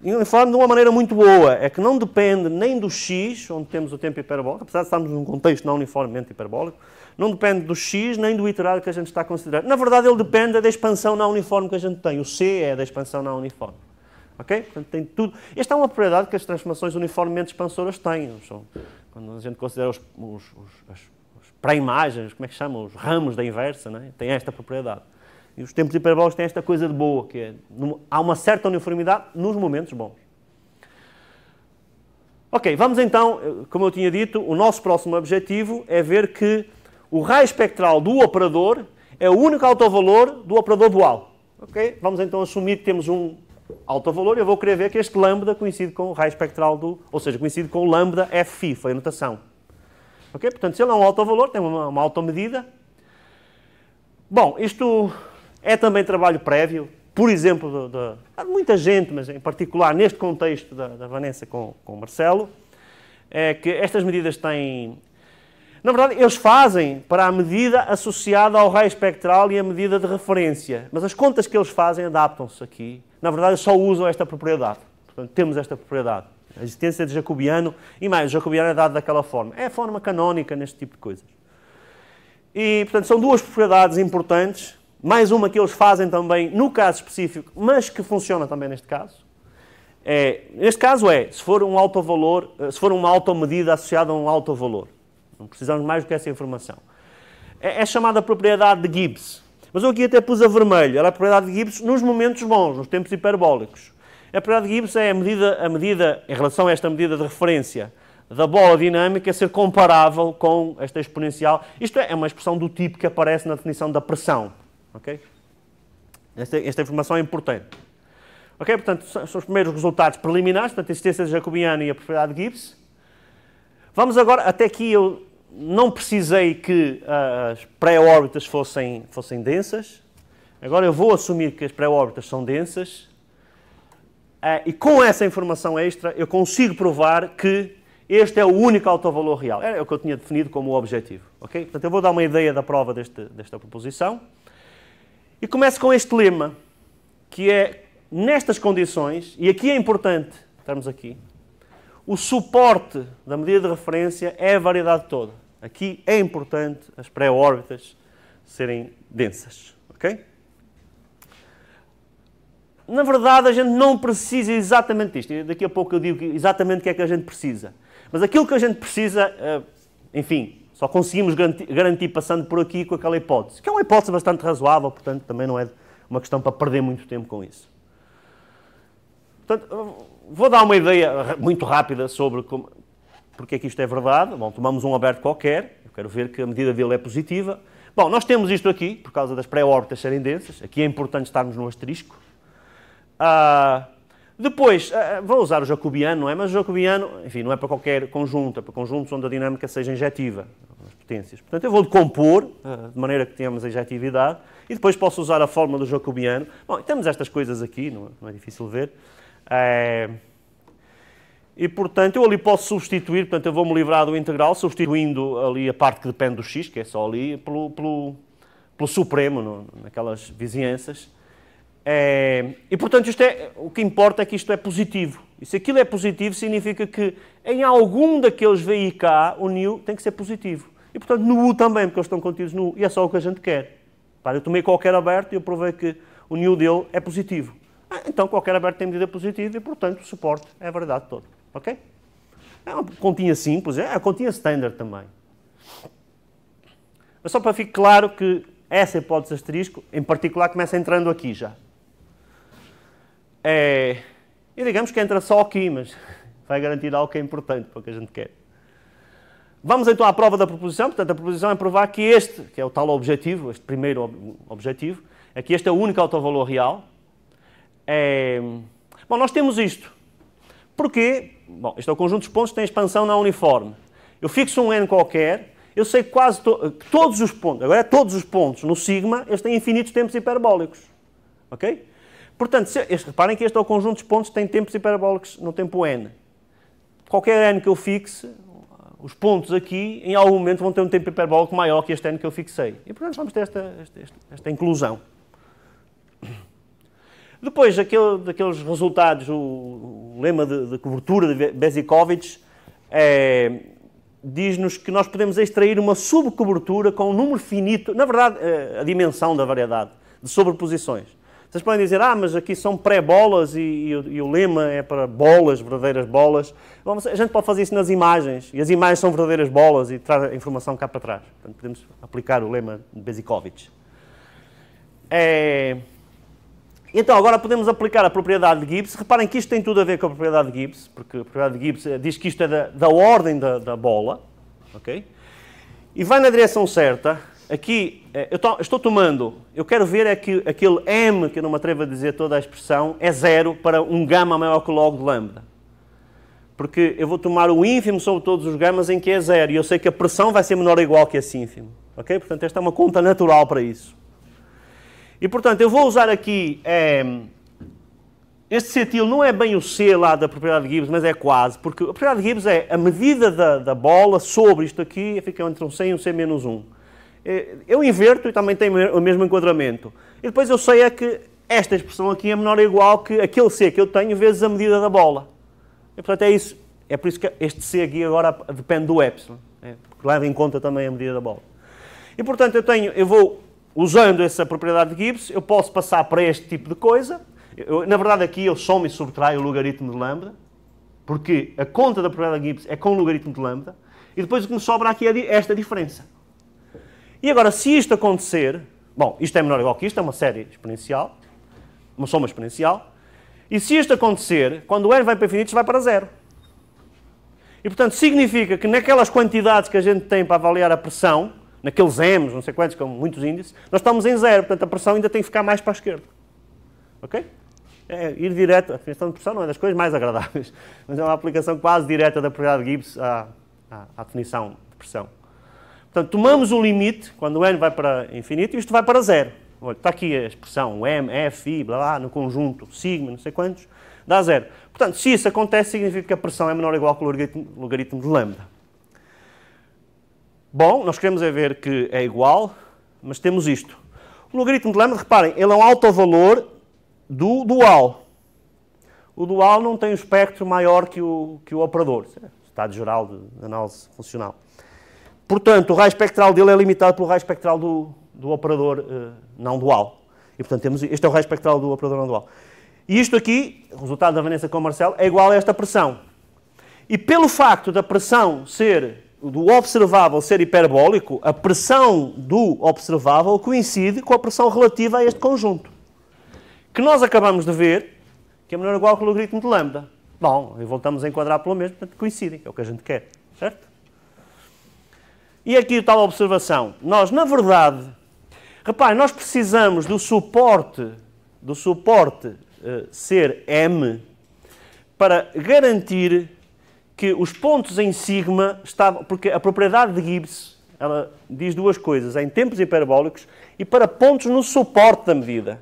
uniforme de uma maneira muito boa, é que não depende nem do x, onde temos o tempo hiperbólico, apesar de estarmos num contexto não uniformemente hiperbólico, não depende do x nem do iterado que a gente está a considerar. Na verdade, ele depende da expansão não uniforme que a gente tem. O c é da expansão não uniforme. Ok? Portanto, tem tudo. Esta é uma propriedade que as transformações uniformemente expansoras têm. quando a gente considera os, os, os, as, pré-imagens, como é que chama? Os ramos da inversa, é? tem esta propriedade. E os tempos hiperbólicos têm esta coisa de boa, que é, há uma certa uniformidade nos momentos bons. Ok, vamos então, eh, como eu tinha dito, o nosso próximo objetivo é ver que o raio espectral do operador é o único autovalor do operador dual. Ok? Vamos então assumir que temos um alto valor, eu vou querer ver que este lambda coincide com o raio espectral do, ou seja, coincide com o lambda Fi, foi a notação. Ok? Portanto, se ele é um alto valor, tem uma, uma automedida. Bom, isto é também trabalho prévio, por exemplo, de, muita gente, mas em particular neste contexto da, da Vanessa com, com o Marcelo, é que estas medidas têm. Na verdade, eles fazem para a medida associada ao raio espectral e a medida de referência, mas as contas que eles fazem adaptam-se aqui na verdade, só usam esta propriedade. Portanto, temos esta propriedade. A existência de jacobiano, e mais, o jacobiano é dado daquela forma. É a forma canónica neste tipo de coisas. E, portanto, são duas propriedades importantes. Mais uma que eles fazem também, no caso específico, mas que funciona também neste caso. É, neste caso é, se for um alto valor, eh, se for uma automedida associada a um alto valor. Não precisamos mais do que essa informação. É, é chamada propriedade de Gibbs. Mas eu aqui até pus a vermelho. Era é a propriedade de Gibbs nos momentos bons, nos tempos hiperbólicos. A propriedade de Gibbs é a medida, a medida, em relação a esta medida de referência da bola dinâmica, é ser comparável com esta exponencial. Isto é, é uma expressão do tipo que aparece na definição da pressão. Okay? Esta, esta informação é importante. Ok, portanto, são os primeiros resultados preliminares, portanto, a existência de Jacobiano e a propriedade de Gibbs. Vamos agora, até aqui eu não precisei que ah, as pré-órbitas fossem, fossem densas. Agora eu vou assumir que as pré-órbitas são densas. Ah, e com essa informação extra, eu consigo provar que este é o único autovalor real. Era o que eu tinha definido como o objetivo. Okay? Portanto, eu vou dar uma ideia da prova deste, desta proposição. E começo com este lema, que é nestas condições, e aqui é importante, estamos aqui, o suporte da medida de referência é a variedade toda. Aqui é importante as pré-órbitas serem densas, ok? Na verdade, a gente não precisa exatamente isto. Daqui a pouco eu digo exatamente o que é que a gente precisa. Mas aquilo que a gente precisa, eh, enfim, só conseguimos garantir passando por aqui com aquela hipótese, que é uma hipótese bastante razoável, portanto, também não é uma questão para perder muito tempo com isso. Portanto, vou dar uma ideia muito rápida sobre como, porque é que isto é verdade. Bom, tomamos um aberto qualquer, eu quero ver que a medida dele é positiva. Bom, nós temos isto aqui, por causa das pré-órbitas serem densas. Aqui é importante estarmos no asterisco. Ah, depois, ah, ah, vou usar o jacobiano, não é? Mas o jacobiano, enfim, não é para qualquer conjunto, é para conjuntos onde a dinâmica seja injetiva, as potências. Portanto, eu vou decompor, de maneira que tenhamos a injetividade, e depois posso usar a fórmula do jacobiano. Bom, temos estas coisas aqui, não é, não é difícil ver. É... E, portanto, eu ali posso substituir, portanto, eu vou-me livrar do integral, substituindo ali a parte que depende do x, que é só ali, pelo, pelo, pelo supremo, no, naquelas vizinhanças. É, e, portanto, isto é, o que importa é que isto é positivo. E se aquilo é positivo, significa que em algum daqueles v e k o new tem que ser positivo. E, portanto, no U também, porque eles estão contidos no U. E é só o que a gente quer. eu tomei qualquer aberto e eu provei que o new dele é positivo. Ah, então qualquer aberto tem medida positiva e, portanto, o suporte é a verdade toda. Ok? É uma continha simples, é uma continha standard também. Mas só para ficar claro que essa hipótese asterisco, em particular, começa entrando aqui já. É, e digamos que entra só aqui, mas vai garantir algo que é importante para o que a gente quer. Vamos então à prova da proposição. Portanto, a proposição é provar que este, que é o tal objetivo, este primeiro objetivo, é que este é o único autovalor real, é... Bom, nós temos isto. Porquê? Bom, este é o conjunto dos pontos que tem expansão não uniforme. Eu fixo um n qualquer, eu sei quase to todos os pontos, agora é todos os pontos no sigma, eles têm infinitos tempos hiperbólicos. Ok? Portanto, se, reparem que este é o conjunto dos pontos que tem tempos hiperbólicos no tempo n. Qualquer n que eu fixe, os pontos aqui, em algum momento, vão ter um tempo hiperbólico maior que este n que eu fixei. E, portanto, vamos ter esta, esta, esta, esta inclusão. Depois aquele daqueles resultados, o, o lema de, de, cobertura de Bezikovic é, diz-nos que nós podemos extrair uma subcobertura com um número finito, na verdade, é, a dimensão da variedade, de sobreposições. Vocês podem dizer, ah, mas aqui são pré-bolas e, e, e, o lema é para bolas, verdadeiras bolas. Vamos, a gente pode fazer isso nas imagens, e as imagens são verdadeiras bolas e traz a informação cá para trás. Portanto, podemos aplicar o lema de Bezikovic. É, então, agora podemos aplicar a propriedade de Gibbs. Reparem que isto tem tudo a ver com a propriedade de Gibbs, porque a propriedade de Gibbs eh, diz que isto é da, da ordem da, da, bola, ok? E vai na direção certa. Aqui, eh, eu to, estou tomando, eu quero ver é que aquele m, que eu não me atrevo a dizer toda a expressão, é zero para um gama maior que o log de lambda. Porque eu vou tomar o ínfimo sobre todos os gamas em que é zero, e eu sei que a pressão vai ser menor ou igual que esse ínfimo, ok? Portanto, esta é uma conta natural para isso. E portanto, eu vou usar aqui. É, este cetil não é bem o C lá da propriedade de Gibbs, mas é quase, porque a propriedade de Gibbs é a medida da, da bola sobre isto aqui, fica entre um C e um C menos 1. É, eu inverto e também tem o mesmo enquadramento. E depois eu sei é que esta expressão aqui é menor ou igual que aquele C que eu tenho vezes a medida da bola. E, portanto, é isso. É por isso que este C aqui agora depende do epsilon, é, porque leva em conta também a medida da bola. E, portanto, eu, tenho, eu vou usando essa propriedade de Gibbs, eu posso passar para este tipo de coisa. Eu, na verdade, aqui eu somo e subtraio o logaritmo de lambda, porque a conta da propriedade de Gibbs é com o logaritmo de lambda, e depois o que me sobra aqui é esta diferença. E agora, se isto acontecer, bom, isto é menor ou igual que isto, é uma série exponencial, uma soma exponencial, e se isto acontecer, quando o n vai para infinito, vai para zero. E, portanto, significa que naquelas quantidades que a gente tem para avaliar a pressão, naqueles M's, não sei quantos, com muitos índices, nós estamos em zero, portanto a pressão ainda tem que ficar mais para a esquerda. Ok? É, ir direto, a definição de pressão não é das coisas mais agradáveis, mas é uma aplicação quase direta da propriedade de Gibbs à, à, à definição de pressão. Portanto, tomamos o limite, quando o n vai para infinito, isto vai para zero. Olha, está aqui a expressão m, f, i, blá, blá, no conjunto, sigma, não sei quantos, dá zero. Portanto, se isso acontece, significa que a pressão é menor ou igual que o logaritmo, logaritmo de lambda. Bom, nós queremos é ver que é igual, mas temos isto. O logaritmo de lambda, reparem, ele é um alto valor do dual. O dual não tem um espectro maior que o, que o operador, estado geral de análise funcional. Portanto, o raio espectral dele é limitado pelo raio espectral do, do operador uh, não dual. E, portanto, temos, este é o raio espectral do operador não dual. E isto aqui, resultado da Vanessa com o Marcelo, é igual a esta pressão. E pelo facto da pressão ser do observável ser hiperbólico, a pressão do observável coincide com a pressão relativa a este conjunto. Que nós acabamos de ver, que é menor ou igual ao logaritmo de lambda. Bom, e voltamos a enquadrar pelo mesmo, portanto coincidem, é o que a gente quer, certo? E aqui tal observação. Nós, na verdade, rapaz, nós precisamos do suporte, do suporte uh, ser M, para garantir que os pontos em sigma estavam. Porque a propriedade de Gibbs ela diz duas coisas: é em tempos hiperbólicos e para pontos no suporte da medida.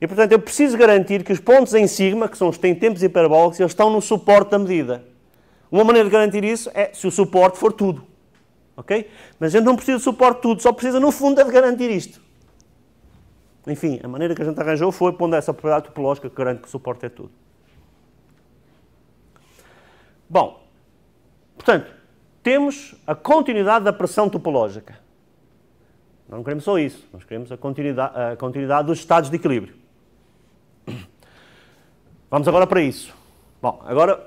E, portanto, eu preciso garantir que os pontos em sigma, que são os que têm tempos hiperbólicos, eles estão no suporte da medida. Uma maneira de garantir isso é se o suporte for tudo. Ok? Mas a gente não precisa de suporte tudo, só precisa, no fundo, é de garantir isto. Enfim, a maneira que a gente arranjou foi pondo essa propriedade topológica que garante que o suporte é tudo. Bom, portanto, temos a continuidade da pressão topológica. não queremos só isso, nós queremos a continuidade, a continuidade dos estados de equilíbrio. Vamos agora para isso. Bom, agora,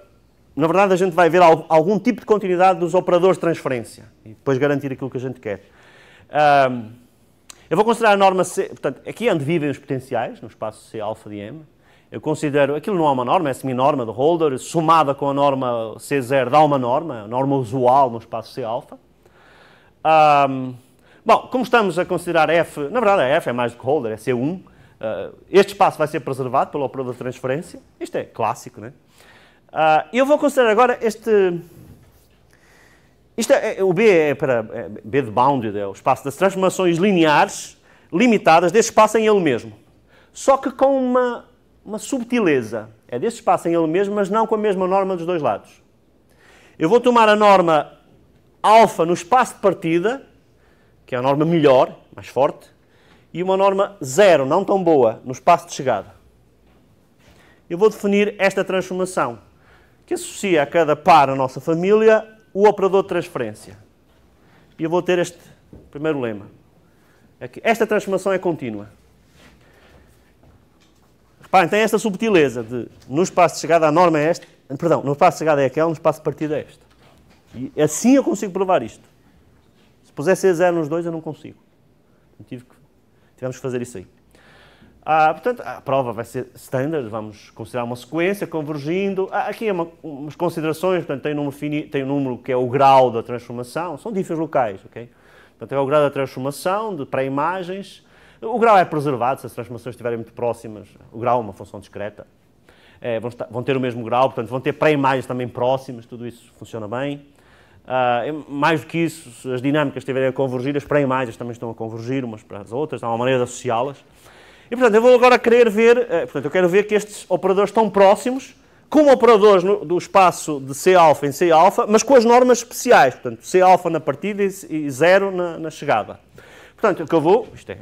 na verdade, a gente vai ver algum tipo de continuidade dos operadores de transferência e depois garantir aquilo que a gente quer. Um, eu vou considerar a norma C, portanto, aqui é onde vivem os potenciais, no espaço C alfa de M eu considero, aquilo não é uma norma, é semi-norma de Holder, somada com a norma C0 dá uma norma, a norma usual no espaço C-alfa. Um, bom, como estamos a considerar F, na verdade é F é mais do que Holder, é C1, uh, ah, este espaço vai ser preservado pelo operador de transferência, isto é clássico, né? Uh, eu vou considerar agora este... Isto é, é, o B é para é B de bounded, é o espaço das transformações lineares limitadas desse espaço em ele mesmo. Só que com uma uma subtileza. É desse espaço em ele mesmo, mas não com a mesma norma dos dois lados. Eu vou tomar a norma alfa no espaço de partida, que é a norma melhor, mais forte, e uma norma zero, não tão boa, no espaço de chegada. Eu vou definir esta transformação, que associa a cada par na nossa família o operador de transferência. E eu vou ter este primeiro lema. É esta transformação é contínua tem então é esta subtileza de, no espaço de chegada, a norma é esta, perdão, no espaço de chegada é aquela, no espaço de partida é esta. E assim eu consigo provar isto. Se pusesse a zero nos dois, eu não consigo. tive que, tivemos que fazer isso aí. Ah, portanto, a prova vai ser standard, vamos considerar uma sequência convergindo. Ah, aqui é uma, umas considerações, portanto, tem um, número fini, tem um número que é o grau da transformação, são diferentes locais, ok? Portanto, é o grau da transformação de pré-imagens, o grau é preservado se as transformações estiverem muito próximas. O grau é uma função discreta. É, vão, estar, vão, ter o mesmo grau, portanto, vão ter pré-imagens também próximas, tudo isso funciona bem. Uh, mais do que isso, se as dinâmicas estiverem a convergir, as pré-imagens também estão a convergir umas para as outras, há uma maneira de associá-las. E, portanto, eu vou agora querer ver, uh, portanto, eu quero ver que estes operadores estão próximos, como operadores no, do espaço de C alfa em C alfa, mas com as normas especiais, portanto, C alfa na partida e, e zero na, na chegada. Portanto, o que eu vou, isto é,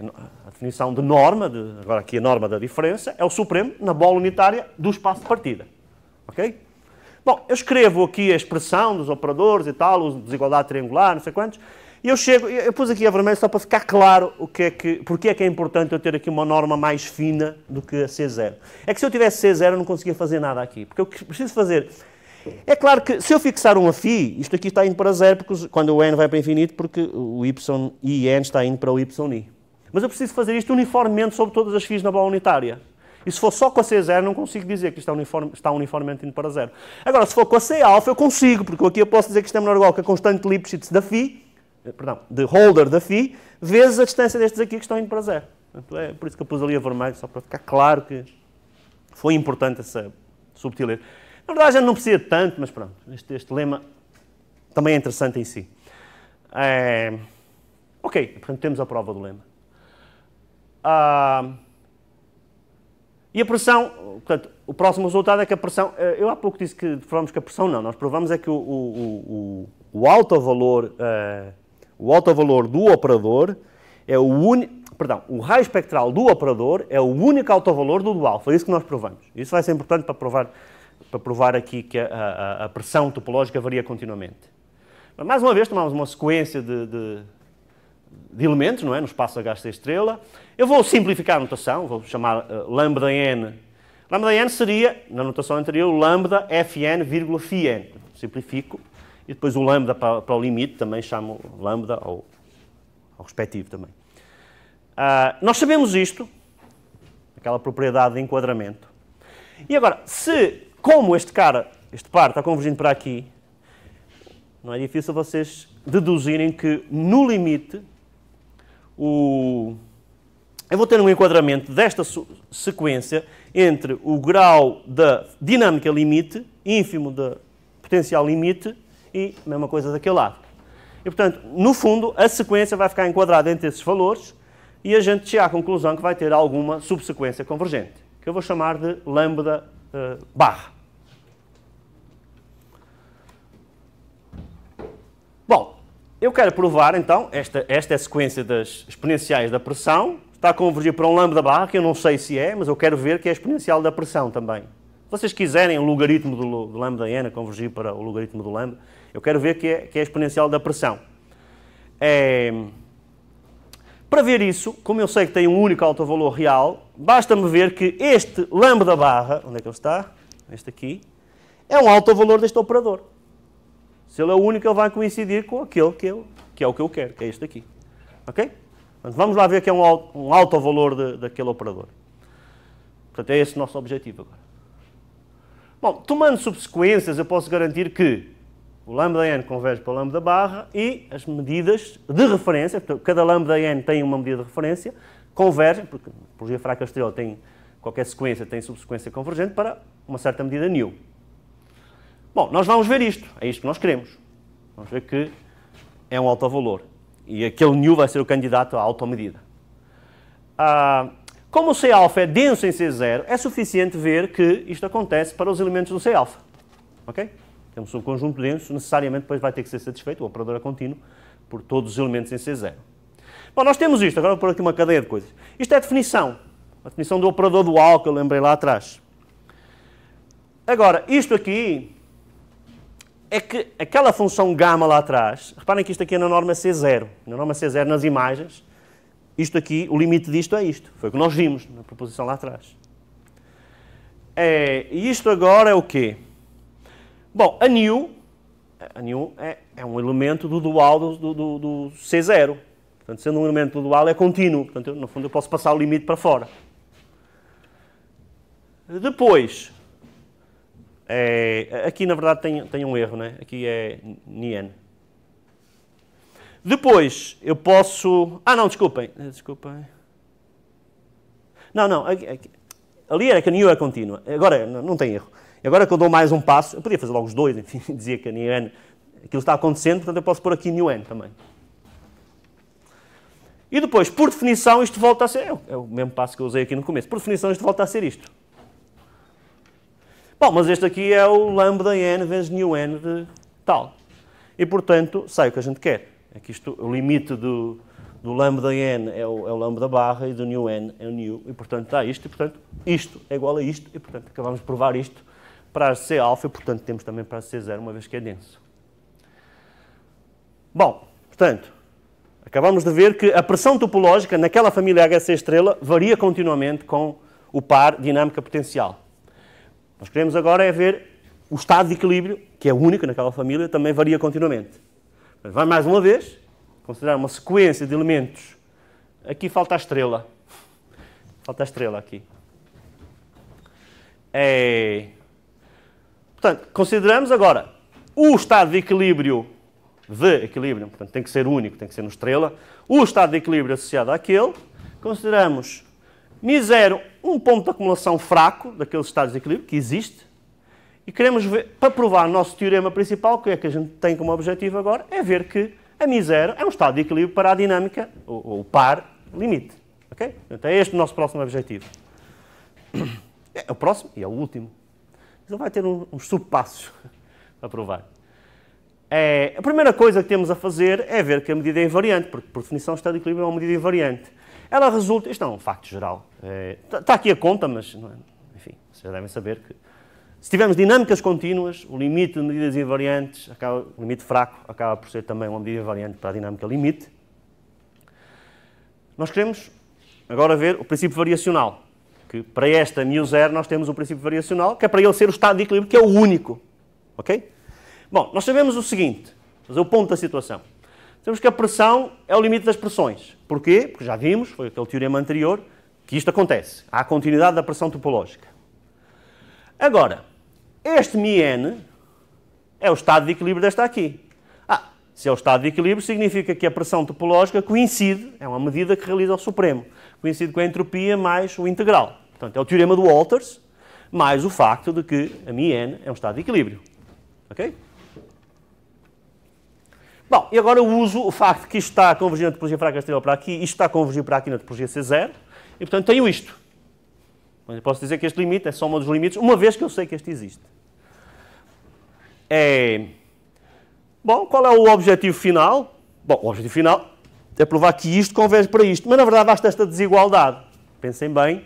definição de norma, de, agora aqui a norma da diferença, é o supremo na bola unitária do espaço de partida. Ok? Bom, eu escrevo aqui a expressão dos operadores e tal, desigualdade triangular, não sei quantos, e eu chego, eu pus aqui a vermelha só para ficar claro o que é que, porque é que é importante eu ter aqui uma norma mais fina do que a C0. É que se eu tivesse C0 eu não conseguia fazer nada aqui, porque o que preciso fazer... É claro que se eu fixar um afi, isto aqui está indo para zero, porque quando o n vai para infinito, porque o y e n está indo para o y mas eu preciso fazer isto uniformemente sobre todas as FIIs na bola unitária. E se for só com a C zero, não consigo dizer que isto está, é uniforme, está uniformemente indo para zero. Agora, se for com a C alfa, eu consigo, porque aqui eu posso dizer que isto é menor ou igual que a constante de Lipschitz da φ, eh, perdão, de Holder da φ vezes a distância destes aqui que estão indo para zero. Portanto, é por isso que eu pus ali a vermelho, só para ficar claro que foi importante essa subtileza. Na verdade, a gente não precisa de tanto, mas pronto, este, este lema também é interessante em si. É... Ok, portanto, temos a prova do lema. Ah, e a pressão, portanto, o próximo resultado é que a pressão, eh, eu há pouco disse que provamos que a pressão não, nós provamos é que o, o, o, o alto valor, eh, o alto valor do operador é o único, perdão, o raio espectral do operador é o único alto valor do dual, foi isso que nós provamos. Isso vai ser importante para provar, para provar aqui que a, a, a pressão topológica varia continuamente. Mas, mais uma vez, tomamos uma sequência de, de de elementos, não é? no espaço da estrela Eu vou simplificar a notação, vou chamar uh, lambda n. Lambda n seria, na notação anterior, lambda fn, vírgula φn. Simplifico. E depois o lambda para, para o limite também chamo lambda ao, ao respectivo também. Uh, nós sabemos isto, aquela propriedade de enquadramento. E agora, se, como este cara, este par está convergindo para aqui, não é difícil vocês deduzirem que no limite o, eu vou ter um enquadramento desta sequência entre o grau da dinâmica limite, ínfimo da potencial limite, e a mesma coisa daquele lado. E, portanto, no fundo, a sequência vai ficar enquadrada entre esses valores e a gente chega à conclusão que vai ter alguma subsequência convergente, que eu vou chamar de lambda uh, barra. Bom, eu quero provar, então, esta, esta é a sequência das exponenciais da pressão. Está a convergir para um lambda barra, que eu não sei se é, mas eu quero ver que é a exponencial da pressão também. Se vocês quiserem o logaritmo do, do lambda n convergir para o logaritmo do lambda, eu quero ver que é, que é a exponencial da pressão. É... Para ver isso, como eu sei que tem um único autovalor real, basta-me ver que este lambda barra, onde é que ele está? Este aqui, é um autovalor deste operador. Se ele é o único, ele vai coincidir com aquele que, que é o que eu quero, que é este aqui. Ok? Portanto, vamos lá ver que é um alto, um alto valor de, daquele operador. Portanto, é esse o nosso objetivo agora. Bom, tomando subsequências, eu posso garantir que o lambda n converge para o lambda barra e as medidas de referência, portanto, cada lambda n tem uma medida de referência, convergem, porque a fraca estrela tem qualquer sequência, tem subsequência convergente para uma certa medida new. Bom, nós vamos ver isto, é isto que nós queremos. Vamos ver que é um alto valor. E aquele new vai ser o candidato à automedida. Ah, como o C-alfa é denso em C0, é suficiente ver que isto acontece para os elementos do C-alfa. Ok? Temos um conjunto denso, necessariamente depois vai ter que ser satisfeito, o operador é contínuo, por todos os elementos em C0. Bom, nós temos isto, agora vou pôr aqui uma cadeia de coisas. Isto é a definição, a definição do operador dual que eu lembrei lá atrás. Agora, isto aqui é que aquela função gama lá atrás, reparem que isto aqui é na norma C0, na norma C0 nas imagens, isto aqui, o limite disto é isto. Foi o que nós vimos na proposição lá atrás. É, e isto agora é o quê? Bom, a new, a new é, é um elemento do dual do, do, do, C0. Portanto, sendo um elemento do dual, é contínuo. Portanto, eu, no fundo, eu posso passar o limite para fora. Depois, é, aqui, na verdade, tem, tem um erro, né? Aqui é Nien. Depois, eu posso... Ah, não, desculpem. Desculpem. Não, não. Ali era que a new é contínua. Agora, não tem erro. Agora que eu dou mais um passo, eu podia fazer logo os dois, enfim, dizia que a n, aquilo está acontecendo, portanto eu posso pôr aqui new n também. E depois, por definição, isto volta a ser... É, é o mesmo passo que eu usei aqui no começo. Por definição, isto volta a ser isto. Bom, mas este aqui é o lambda n vezes new n de tal. E, portanto, sai o que a gente quer. É que isto, o limite do, do lambda n é o, é o lambda barra e do new n é o new. E, portanto, está isto. E, portanto, isto é igual a isto. E, portanto, acabamos de provar isto para C alfa. E, portanto, temos também para C zero, uma vez que é denso. Bom, portanto, acabamos de ver que a pressão topológica naquela família HC estrela varia continuamente com o par dinâmica potencial. Nós queremos agora é ver o estado de equilíbrio, que é único naquela família, também varia continuamente. Vai mais uma vez considerar uma sequência de elementos. Aqui falta a estrela. Falta a estrela aqui. É... Portanto, consideramos agora o estado de equilíbrio de equilíbrio, portanto tem que ser único, tem que ser uma estrela, o estado de equilíbrio associado àquele, consideramos Misero, um ponto de acumulação fraco daqueles estados de equilíbrio, que existe. E queremos ver, para provar o nosso teorema principal, que é que a gente tem como objetivo agora, é ver que a misero é um estado de equilíbrio para a dinâmica, ou, o par limite. Ok? Então é este o nosso próximo objetivo. É o próximo e é o último. ele vai ter um, uns subpassos para provar. É, a primeira coisa que temos a fazer é ver que a medida é invariante, porque, por definição, o estado de equilíbrio é uma medida invariante ela resulta. Isto é um facto geral. Está é, tá aqui a conta, mas, é? enfim, vocês devem saber que se tivermos dinâmicas contínuas, o limite de medidas invariantes, acaba, o limite fraco, acaba por ser também uma medida invariante para a dinâmica limite. Nós queremos agora ver o princípio variacional, que para esta mu zero nós temos um princípio variacional, que é para ele ser o estado de equilíbrio, que é o único. Ok? Bom, nós sabemos o seguinte, fazer o ponto da situação. Sabemos que a pressão é o limite das pressões. Porquê? Porque já vimos, foi aquele teorema anterior, que isto acontece. Há a continuidade da pressão topológica. Agora, este μn é o estado de equilíbrio desta aqui. Ah, se é o estado de equilíbrio, significa que a pressão topológica coincide, é uma medida que realiza o supremo, coincide com a entropia mais o integral. Portanto, é o teorema do Walters, mais o facto de que a μn é um estado de equilíbrio. ok? Bom, e agora eu uso o facto que isto está a convergir na topologia fraca exterior para aqui, isto está a convergir para aqui na topologia C0, e portanto tenho isto. Mas eu posso dizer que este limite é só um dos limites, uma vez que eu sei que este existe. É... Bom, qual é o objetivo final? Bom, o objetivo final é provar que isto converge para isto, mas na verdade basta esta desigualdade. Pensem bem,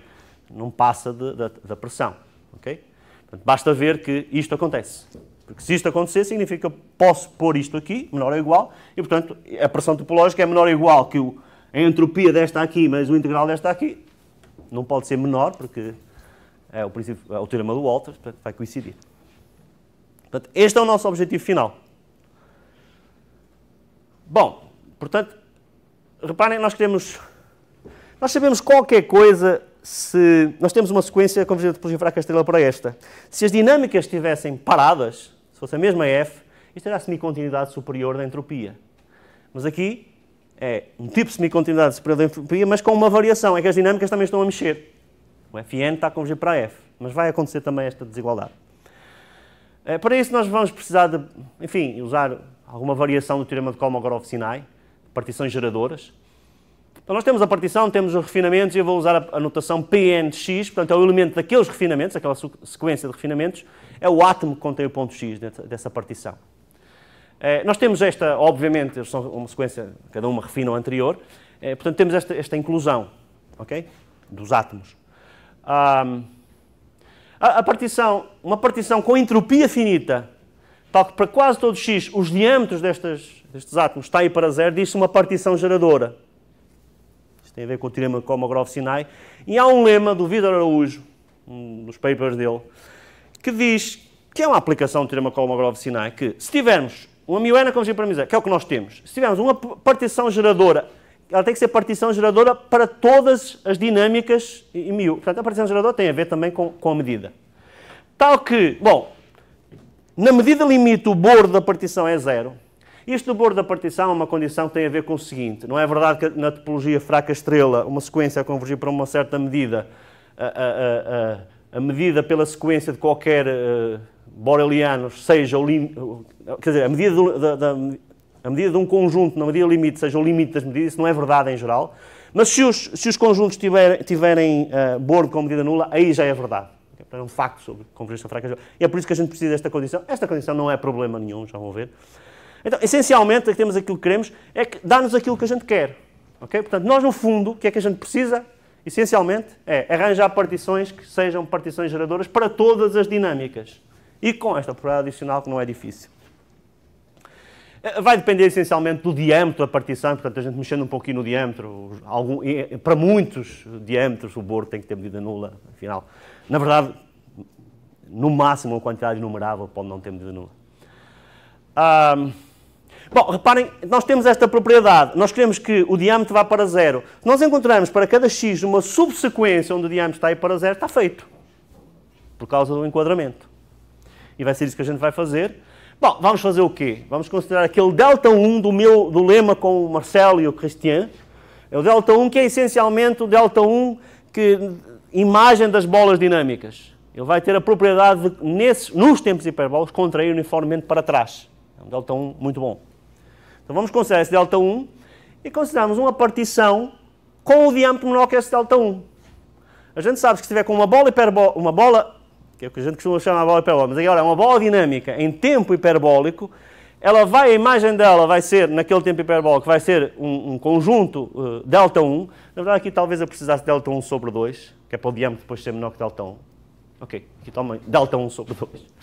não passa da, da pressão. Okay? Portanto, basta ver que isto acontece. Porque se isto acontecer, significa que eu posso pôr isto aqui, menor ou igual, e portanto a pressão topológica é menor ou igual que o, a entropia desta aqui, mas o integral desta aqui. Não pode ser menor, porque é o, princípio, é o teorema do Walters, portanto vai coincidir. Portanto, este é o nosso objetivo final. Bom, portanto, reparem, nós queremos. Nós sabemos qualquer coisa se nós temos uma sequência convergente de com a estrela para esta, se as dinâmicas estivessem paradas, se fosse a mesma F, isto era a semicontinuidade superior da entropia. Mas aqui é um tipo de semicontinuidade superior da entropia, mas com uma variação, é que as dinâmicas também estão a mexer. O Fn está a convergir para F, mas vai acontecer também esta desigualdade. É, para isso nós vamos precisar de, enfim, usar alguma variação do teorema de Kolmogorov-Sinai, partições geradoras, então nós temos a partição, temos os refinamentos, e eu vou usar a notação Pn de x, portanto é o elemento daqueles refinamentos, aquela sequência de refinamentos, é o átomo que contém o ponto x dessa partição. Eh, nós temos esta, obviamente, eles são uma sequência, cada uma refina o anterior, eh, portanto temos esta, esta inclusão, ok? Dos átomos. Um, a, a partição, uma partição com entropia finita, tal que para quase todos x os diâmetros destes, destes átomos está aí para zero, diz-se uma partição geradora tem a ver com o teorema de Kolmogorov-Sinai, e há um lema do Vitor Araújo, um dos papers dele, que diz que é uma aplicação do teorema de Kolmogorov-Sinai, que se tivermos uma miuena com para misa, que é o que nós temos, se tivermos uma partição geradora, ela tem que ser partição geradora para todas as dinâmicas e miú. Portanto, a partição geradora tem a ver também com, com a medida. Tal que, bom, na medida limite o bordo da partição é zero, isto do bordo da partição é uma condição que tem a ver com o seguinte: não é verdade que na topologia fraca estrela uma sequência a convergir para uma certa medida, a, a, a, a medida pela sequência de qualquer uh, eh, boreliano seja o limite, quer dizer, a medida, do, da, da, a medida de um conjunto na medida limite seja o limite das medidas, isso não é verdade em geral. Mas se os, se os conjuntos tiverem, tiverem uh, bordo com medida nula, aí já é verdade. É um facto sobre convergência fraca. E é por isso que a gente precisa desta condição. Esta condição não é problema nenhum, já vão ver. Então, essencialmente, que temos aquilo que queremos, é que dá-nos aquilo que a gente quer. Okay? Portanto, nós, no fundo, o que é que a gente precisa? Essencialmente, é arranjar partições que sejam partições geradoras para todas as dinâmicas. E com esta propriedade adicional que não é difícil. Eh, vai depender essencialmente do diâmetro da partição, portanto, a gente mexendo um pouquinho no diâmetro, algum, para muitos diâmetros o bordo tem que ter medida nula, afinal. Na verdade, no máximo, uma quantidade numerável pode não ter medida nula. Ah, Bom, reparem, nós temos esta propriedade. Nós queremos que o diâmetro vá para zero. Nós encontramos para cada x uma subsequência onde o diâmetro está a ir para zero, está feito. Por causa do enquadramento. E vai ser isso que a gente vai fazer. Bom, vamos fazer o quê? Vamos considerar aquele delta 1 do meu do lema com o Marcelo e o Christian. É o delta 1 que é essencialmente o delta 1 que imagem das bolas dinâmicas. Ele vai ter a propriedade de, nesses, nos tempos hiperbólicos, contrair uniformemente para trás. É um delta 1 muito bom. Então vamos considerar esse delta 1 e considerarmos uma partição com o diâmetro menor que esse delta 1. A gente sabe que se estiver com uma bola hiperbólica, uma bola, que é o que a gente costuma chamar de bola hiperbólica, mas agora é uma bola dinâmica em tempo hiperbólico, ela vai, a imagem dela vai ser, naquele tempo hiperbólico, vai ser um, um conjunto uh, delta 1. Na verdade, aqui talvez eu precisasse delta 1 sobre 2, que é para o diâmetro depois ser menor que delta 1. Ok, aqui toma delta 1 sobre 2.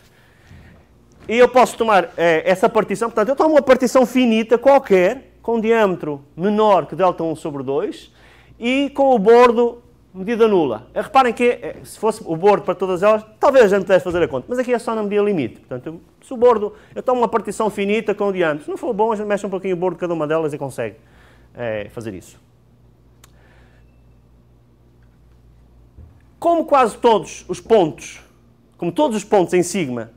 E eu posso tomar é, essa partição, portanto, eu tomo uma partição finita qualquer, com um diâmetro menor que delta 1 sobre 2, e com o bordo medida nula. Eh, reparem que eh, se fosse o bordo para todas elas, talvez a gente pudesse fazer a conta, mas aqui é só na medida limite. Portanto, se o bordo, eu tomo uma partição finita com o diâmetro, se não for bom, a gente mexe um pouquinho o bordo de cada uma delas e consegue é, fazer isso. Como quase todos os pontos, como todos os pontos em sigma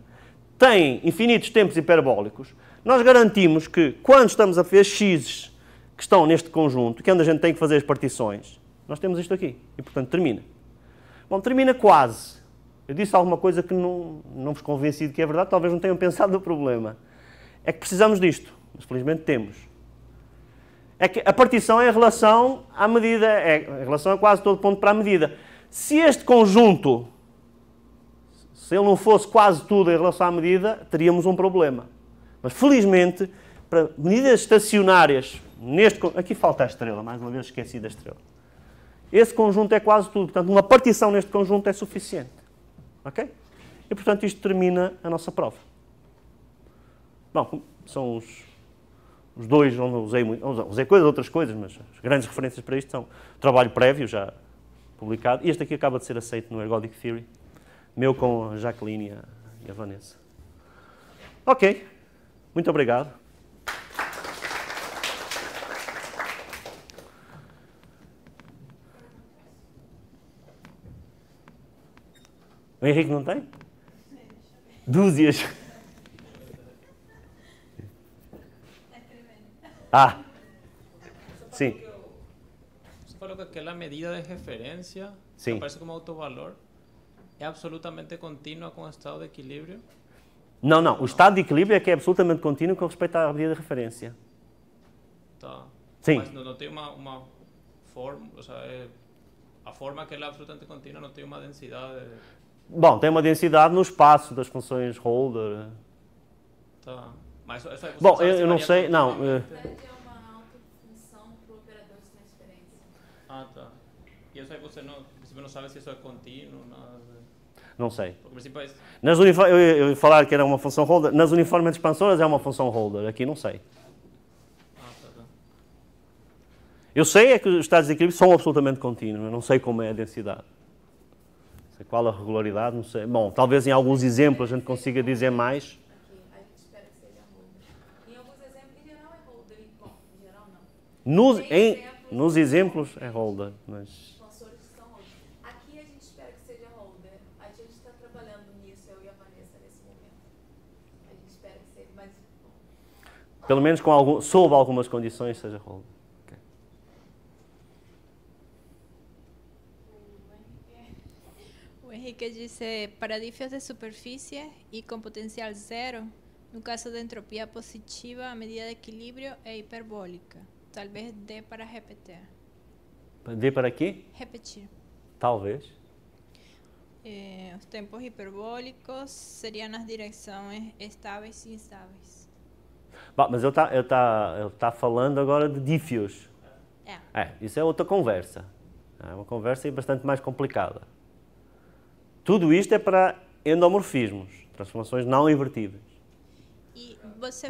têm infinitos tempos hiperbólicos, nós garantimos que quando estamos a fazer x que estão neste conjunto, que é onde a gente tem que fazer as partições, nós temos isto aqui. E, portanto, termina. Bom, termina quase. Eu disse alguma coisa que não, não vos convenci de que é verdade, talvez não tenham pensado no problema. É que precisamos disto, mas felizmente temos. É que a partição é em relação à medida, é em relação a quase todo ponto para a medida. Se este conjunto se ele não fosse quase tudo em relação à medida, teríamos um problema. Mas felizmente, para medidas estacionárias, neste, aqui falta a estrela, mais uma vez esqueci da estrela. Esse conjunto é quase tudo, portanto, uma partição neste conjunto é suficiente. Ok? E portanto, isto termina a nossa prova. Bom, são os, os dois onde usei, muitas usei coisas, outras coisas, mas as grandes referências para isto são trabalho prévio já publicado. Este aqui acaba de ser aceito no Ergodic Theory meu com a Jacqueline e a Vanessa. Ok, muito obrigado. O Henrique não tem? Dúzias. É ah, sim. Você falou que aquela é medida de referência sí. aparece como autovalor é absolutamente contínua com o estado de equilíbrio? Não, não. O estado de equilíbrio é que é absolutamente contínuo com respeito à medida de referência. Tá. Sim. Mas não, não tem uma, uma forma, ou seja, é, a forma que ela é absolutamente contínua não tem uma densidade. Bom, tem uma densidade no espaço das funções Holder. Tá. Mas Bom, eu, eu não sei, não. Eh. É... Ah, tá. E isso aí você não, você não sabe se isso é contínuo, nada. Não sei. Nas uniforme, eu, eu ia falar que era uma função holder. Nas uniformes expansoras é uma função holder. Aqui não sei. Ah, tá, tá. Eu sei é que os estados de equilíbrio são absolutamente contínuos. Eu não sei como é a densidade. Não sei qual a regularidade, não sei. Bom, talvez em alguns exemplos a gente consiga dizer mais. Nos, em, nos exemplos é holder, mas... Pelo menos com algum, sob algumas condições, seja hold. Okay. O Henrique disse para de superfície e com potencial zero, no caso de entropia positiva, a medida de equilíbrio é hiperbólica. Talvez dê para repetir. Dê para quê? Repetir. Talvez. Eh, os tempos hiperbólicos seriam as direções estáveis e instáveis. Bah, mas eu está eu tá, eu tá falando agora de dífios. É. é. Isso é outra conversa. É uma conversa bastante mais complicada. Tudo isto é para endomorfismos, transformações não invertidas.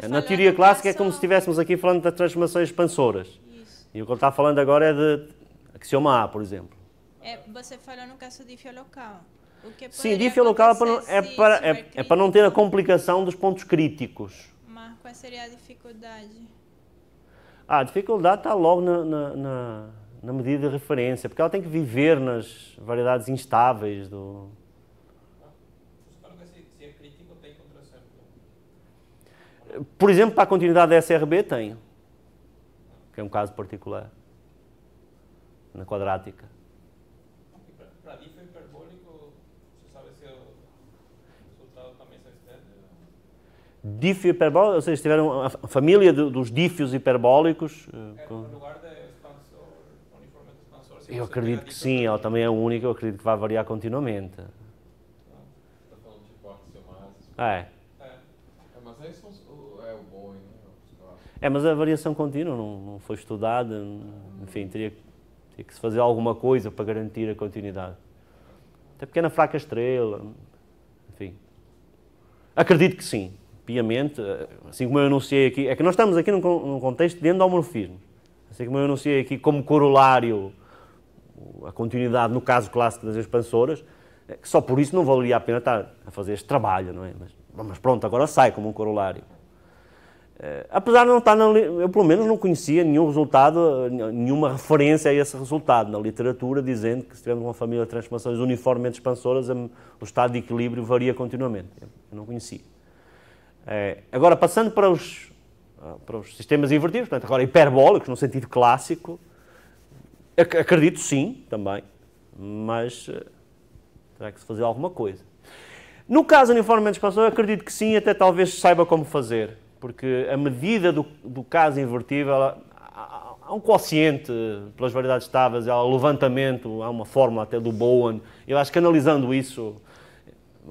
Na teoria clássica é como se estivéssemos aqui falando das transformações expansoras. Isso. E o que ele está falando agora é de axioma A, por exemplo. É, você falou no caso de local? Sim, difio local é para, não, é, para, é, é para não ter a complicação dos pontos críticos qual seria a dificuldade? Ah, a dificuldade está logo na, na, na, na medida de referência, porque ela tem que viver nas variedades instáveis do, por exemplo, para a continuidade da SRB, tenho. Que é um caso particular. Na quadrática. Dífio hiperbólico, ou seja, tiveram a família de, dos dífios hiperbólicos. Eh, é, com... Eu acredito que sim, ela também é única, eu acredito que vai variar continuamente. Tá ah, é. É. É, é, mas a variação contínua não, não foi estudada, enfim, teria, teria que se fazer alguma coisa para garantir a continuidade. Até pequena fraca estrela, enfim. Acredito que sim piamente, eh, assim como eu anunciei aqui, é que nós estamos aqui num, num contexto de endomorfismo. Assim como eu anunciei aqui como corolário a continuidade, no caso clássico das expansoras, é que só por isso não valeria a pena estar a fazer este trabalho, não é? Mas, mas pronto, agora sai como um corolário. É, apesar de não estar, na, eu pelo menos não conhecia nenhum resultado, eh, nenhuma referência a esse resultado na literatura, dizendo que se tivermos uma família de transformações uniformemente expansoras, o estado de equilíbrio varia continuamente. Eu não conhecia. É, agora, passando para os, ah, para os sistemas invertidos, portanto, agora hiperbólicos, no sentido clássico, ac acredito sim, também, mas ah, terá que se fazer alguma coisa. No caso do uniforme de expansão, acredito que sim, até talvez saiba como fazer, porque a medida do, do caso invertível, ela, há, há um quociente pelas variedades estáveis, há um levantamento, há uma fórmula até do Bowen, eu acho que analisando isso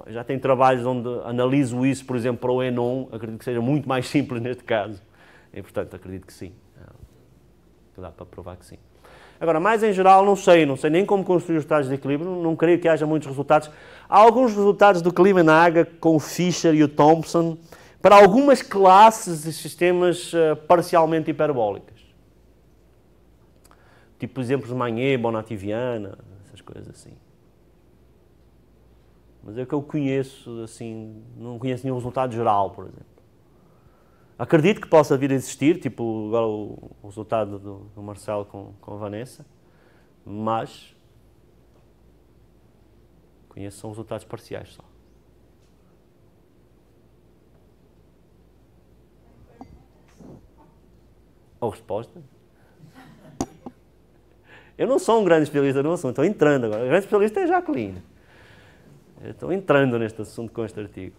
já tem trabalhos onde analiso isso, por exemplo, para o Enon, acredito que seja muito mais simples neste caso. E, portanto, acredito que sim. É, dá para provar que sim. Agora, mais em geral, não sei, não sei nem como construir os estados de equilíbrio, não creio que haja muitos resultados. Há alguns resultados do na água com o Fischer e o Thompson para algumas classes de sistemas uh, parcialmente hiperbólicas. Tipo exemplos de Magné, Bonativiana, essas coisas assim mas é o que eu conheço, assim, não conheço nenhum resultado geral, por exemplo. Acredito que possa vir a existir, tipo agora o, o resultado do, do, Marcelo com, com a Vanessa, mas conheço são resultados parciais só. Ou resposta? Eu não sou um grande especialista no assunto, estou entrando agora. O grande especialista é a Jacqueline. Eu estou entrando neste assunto com este artigo.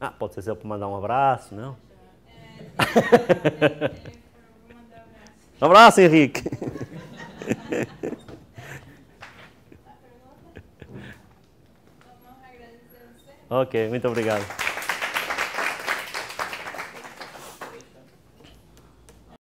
Ah, pode ser para mandar um abraço, não? um abraço, Henrique. ok, muito obrigado.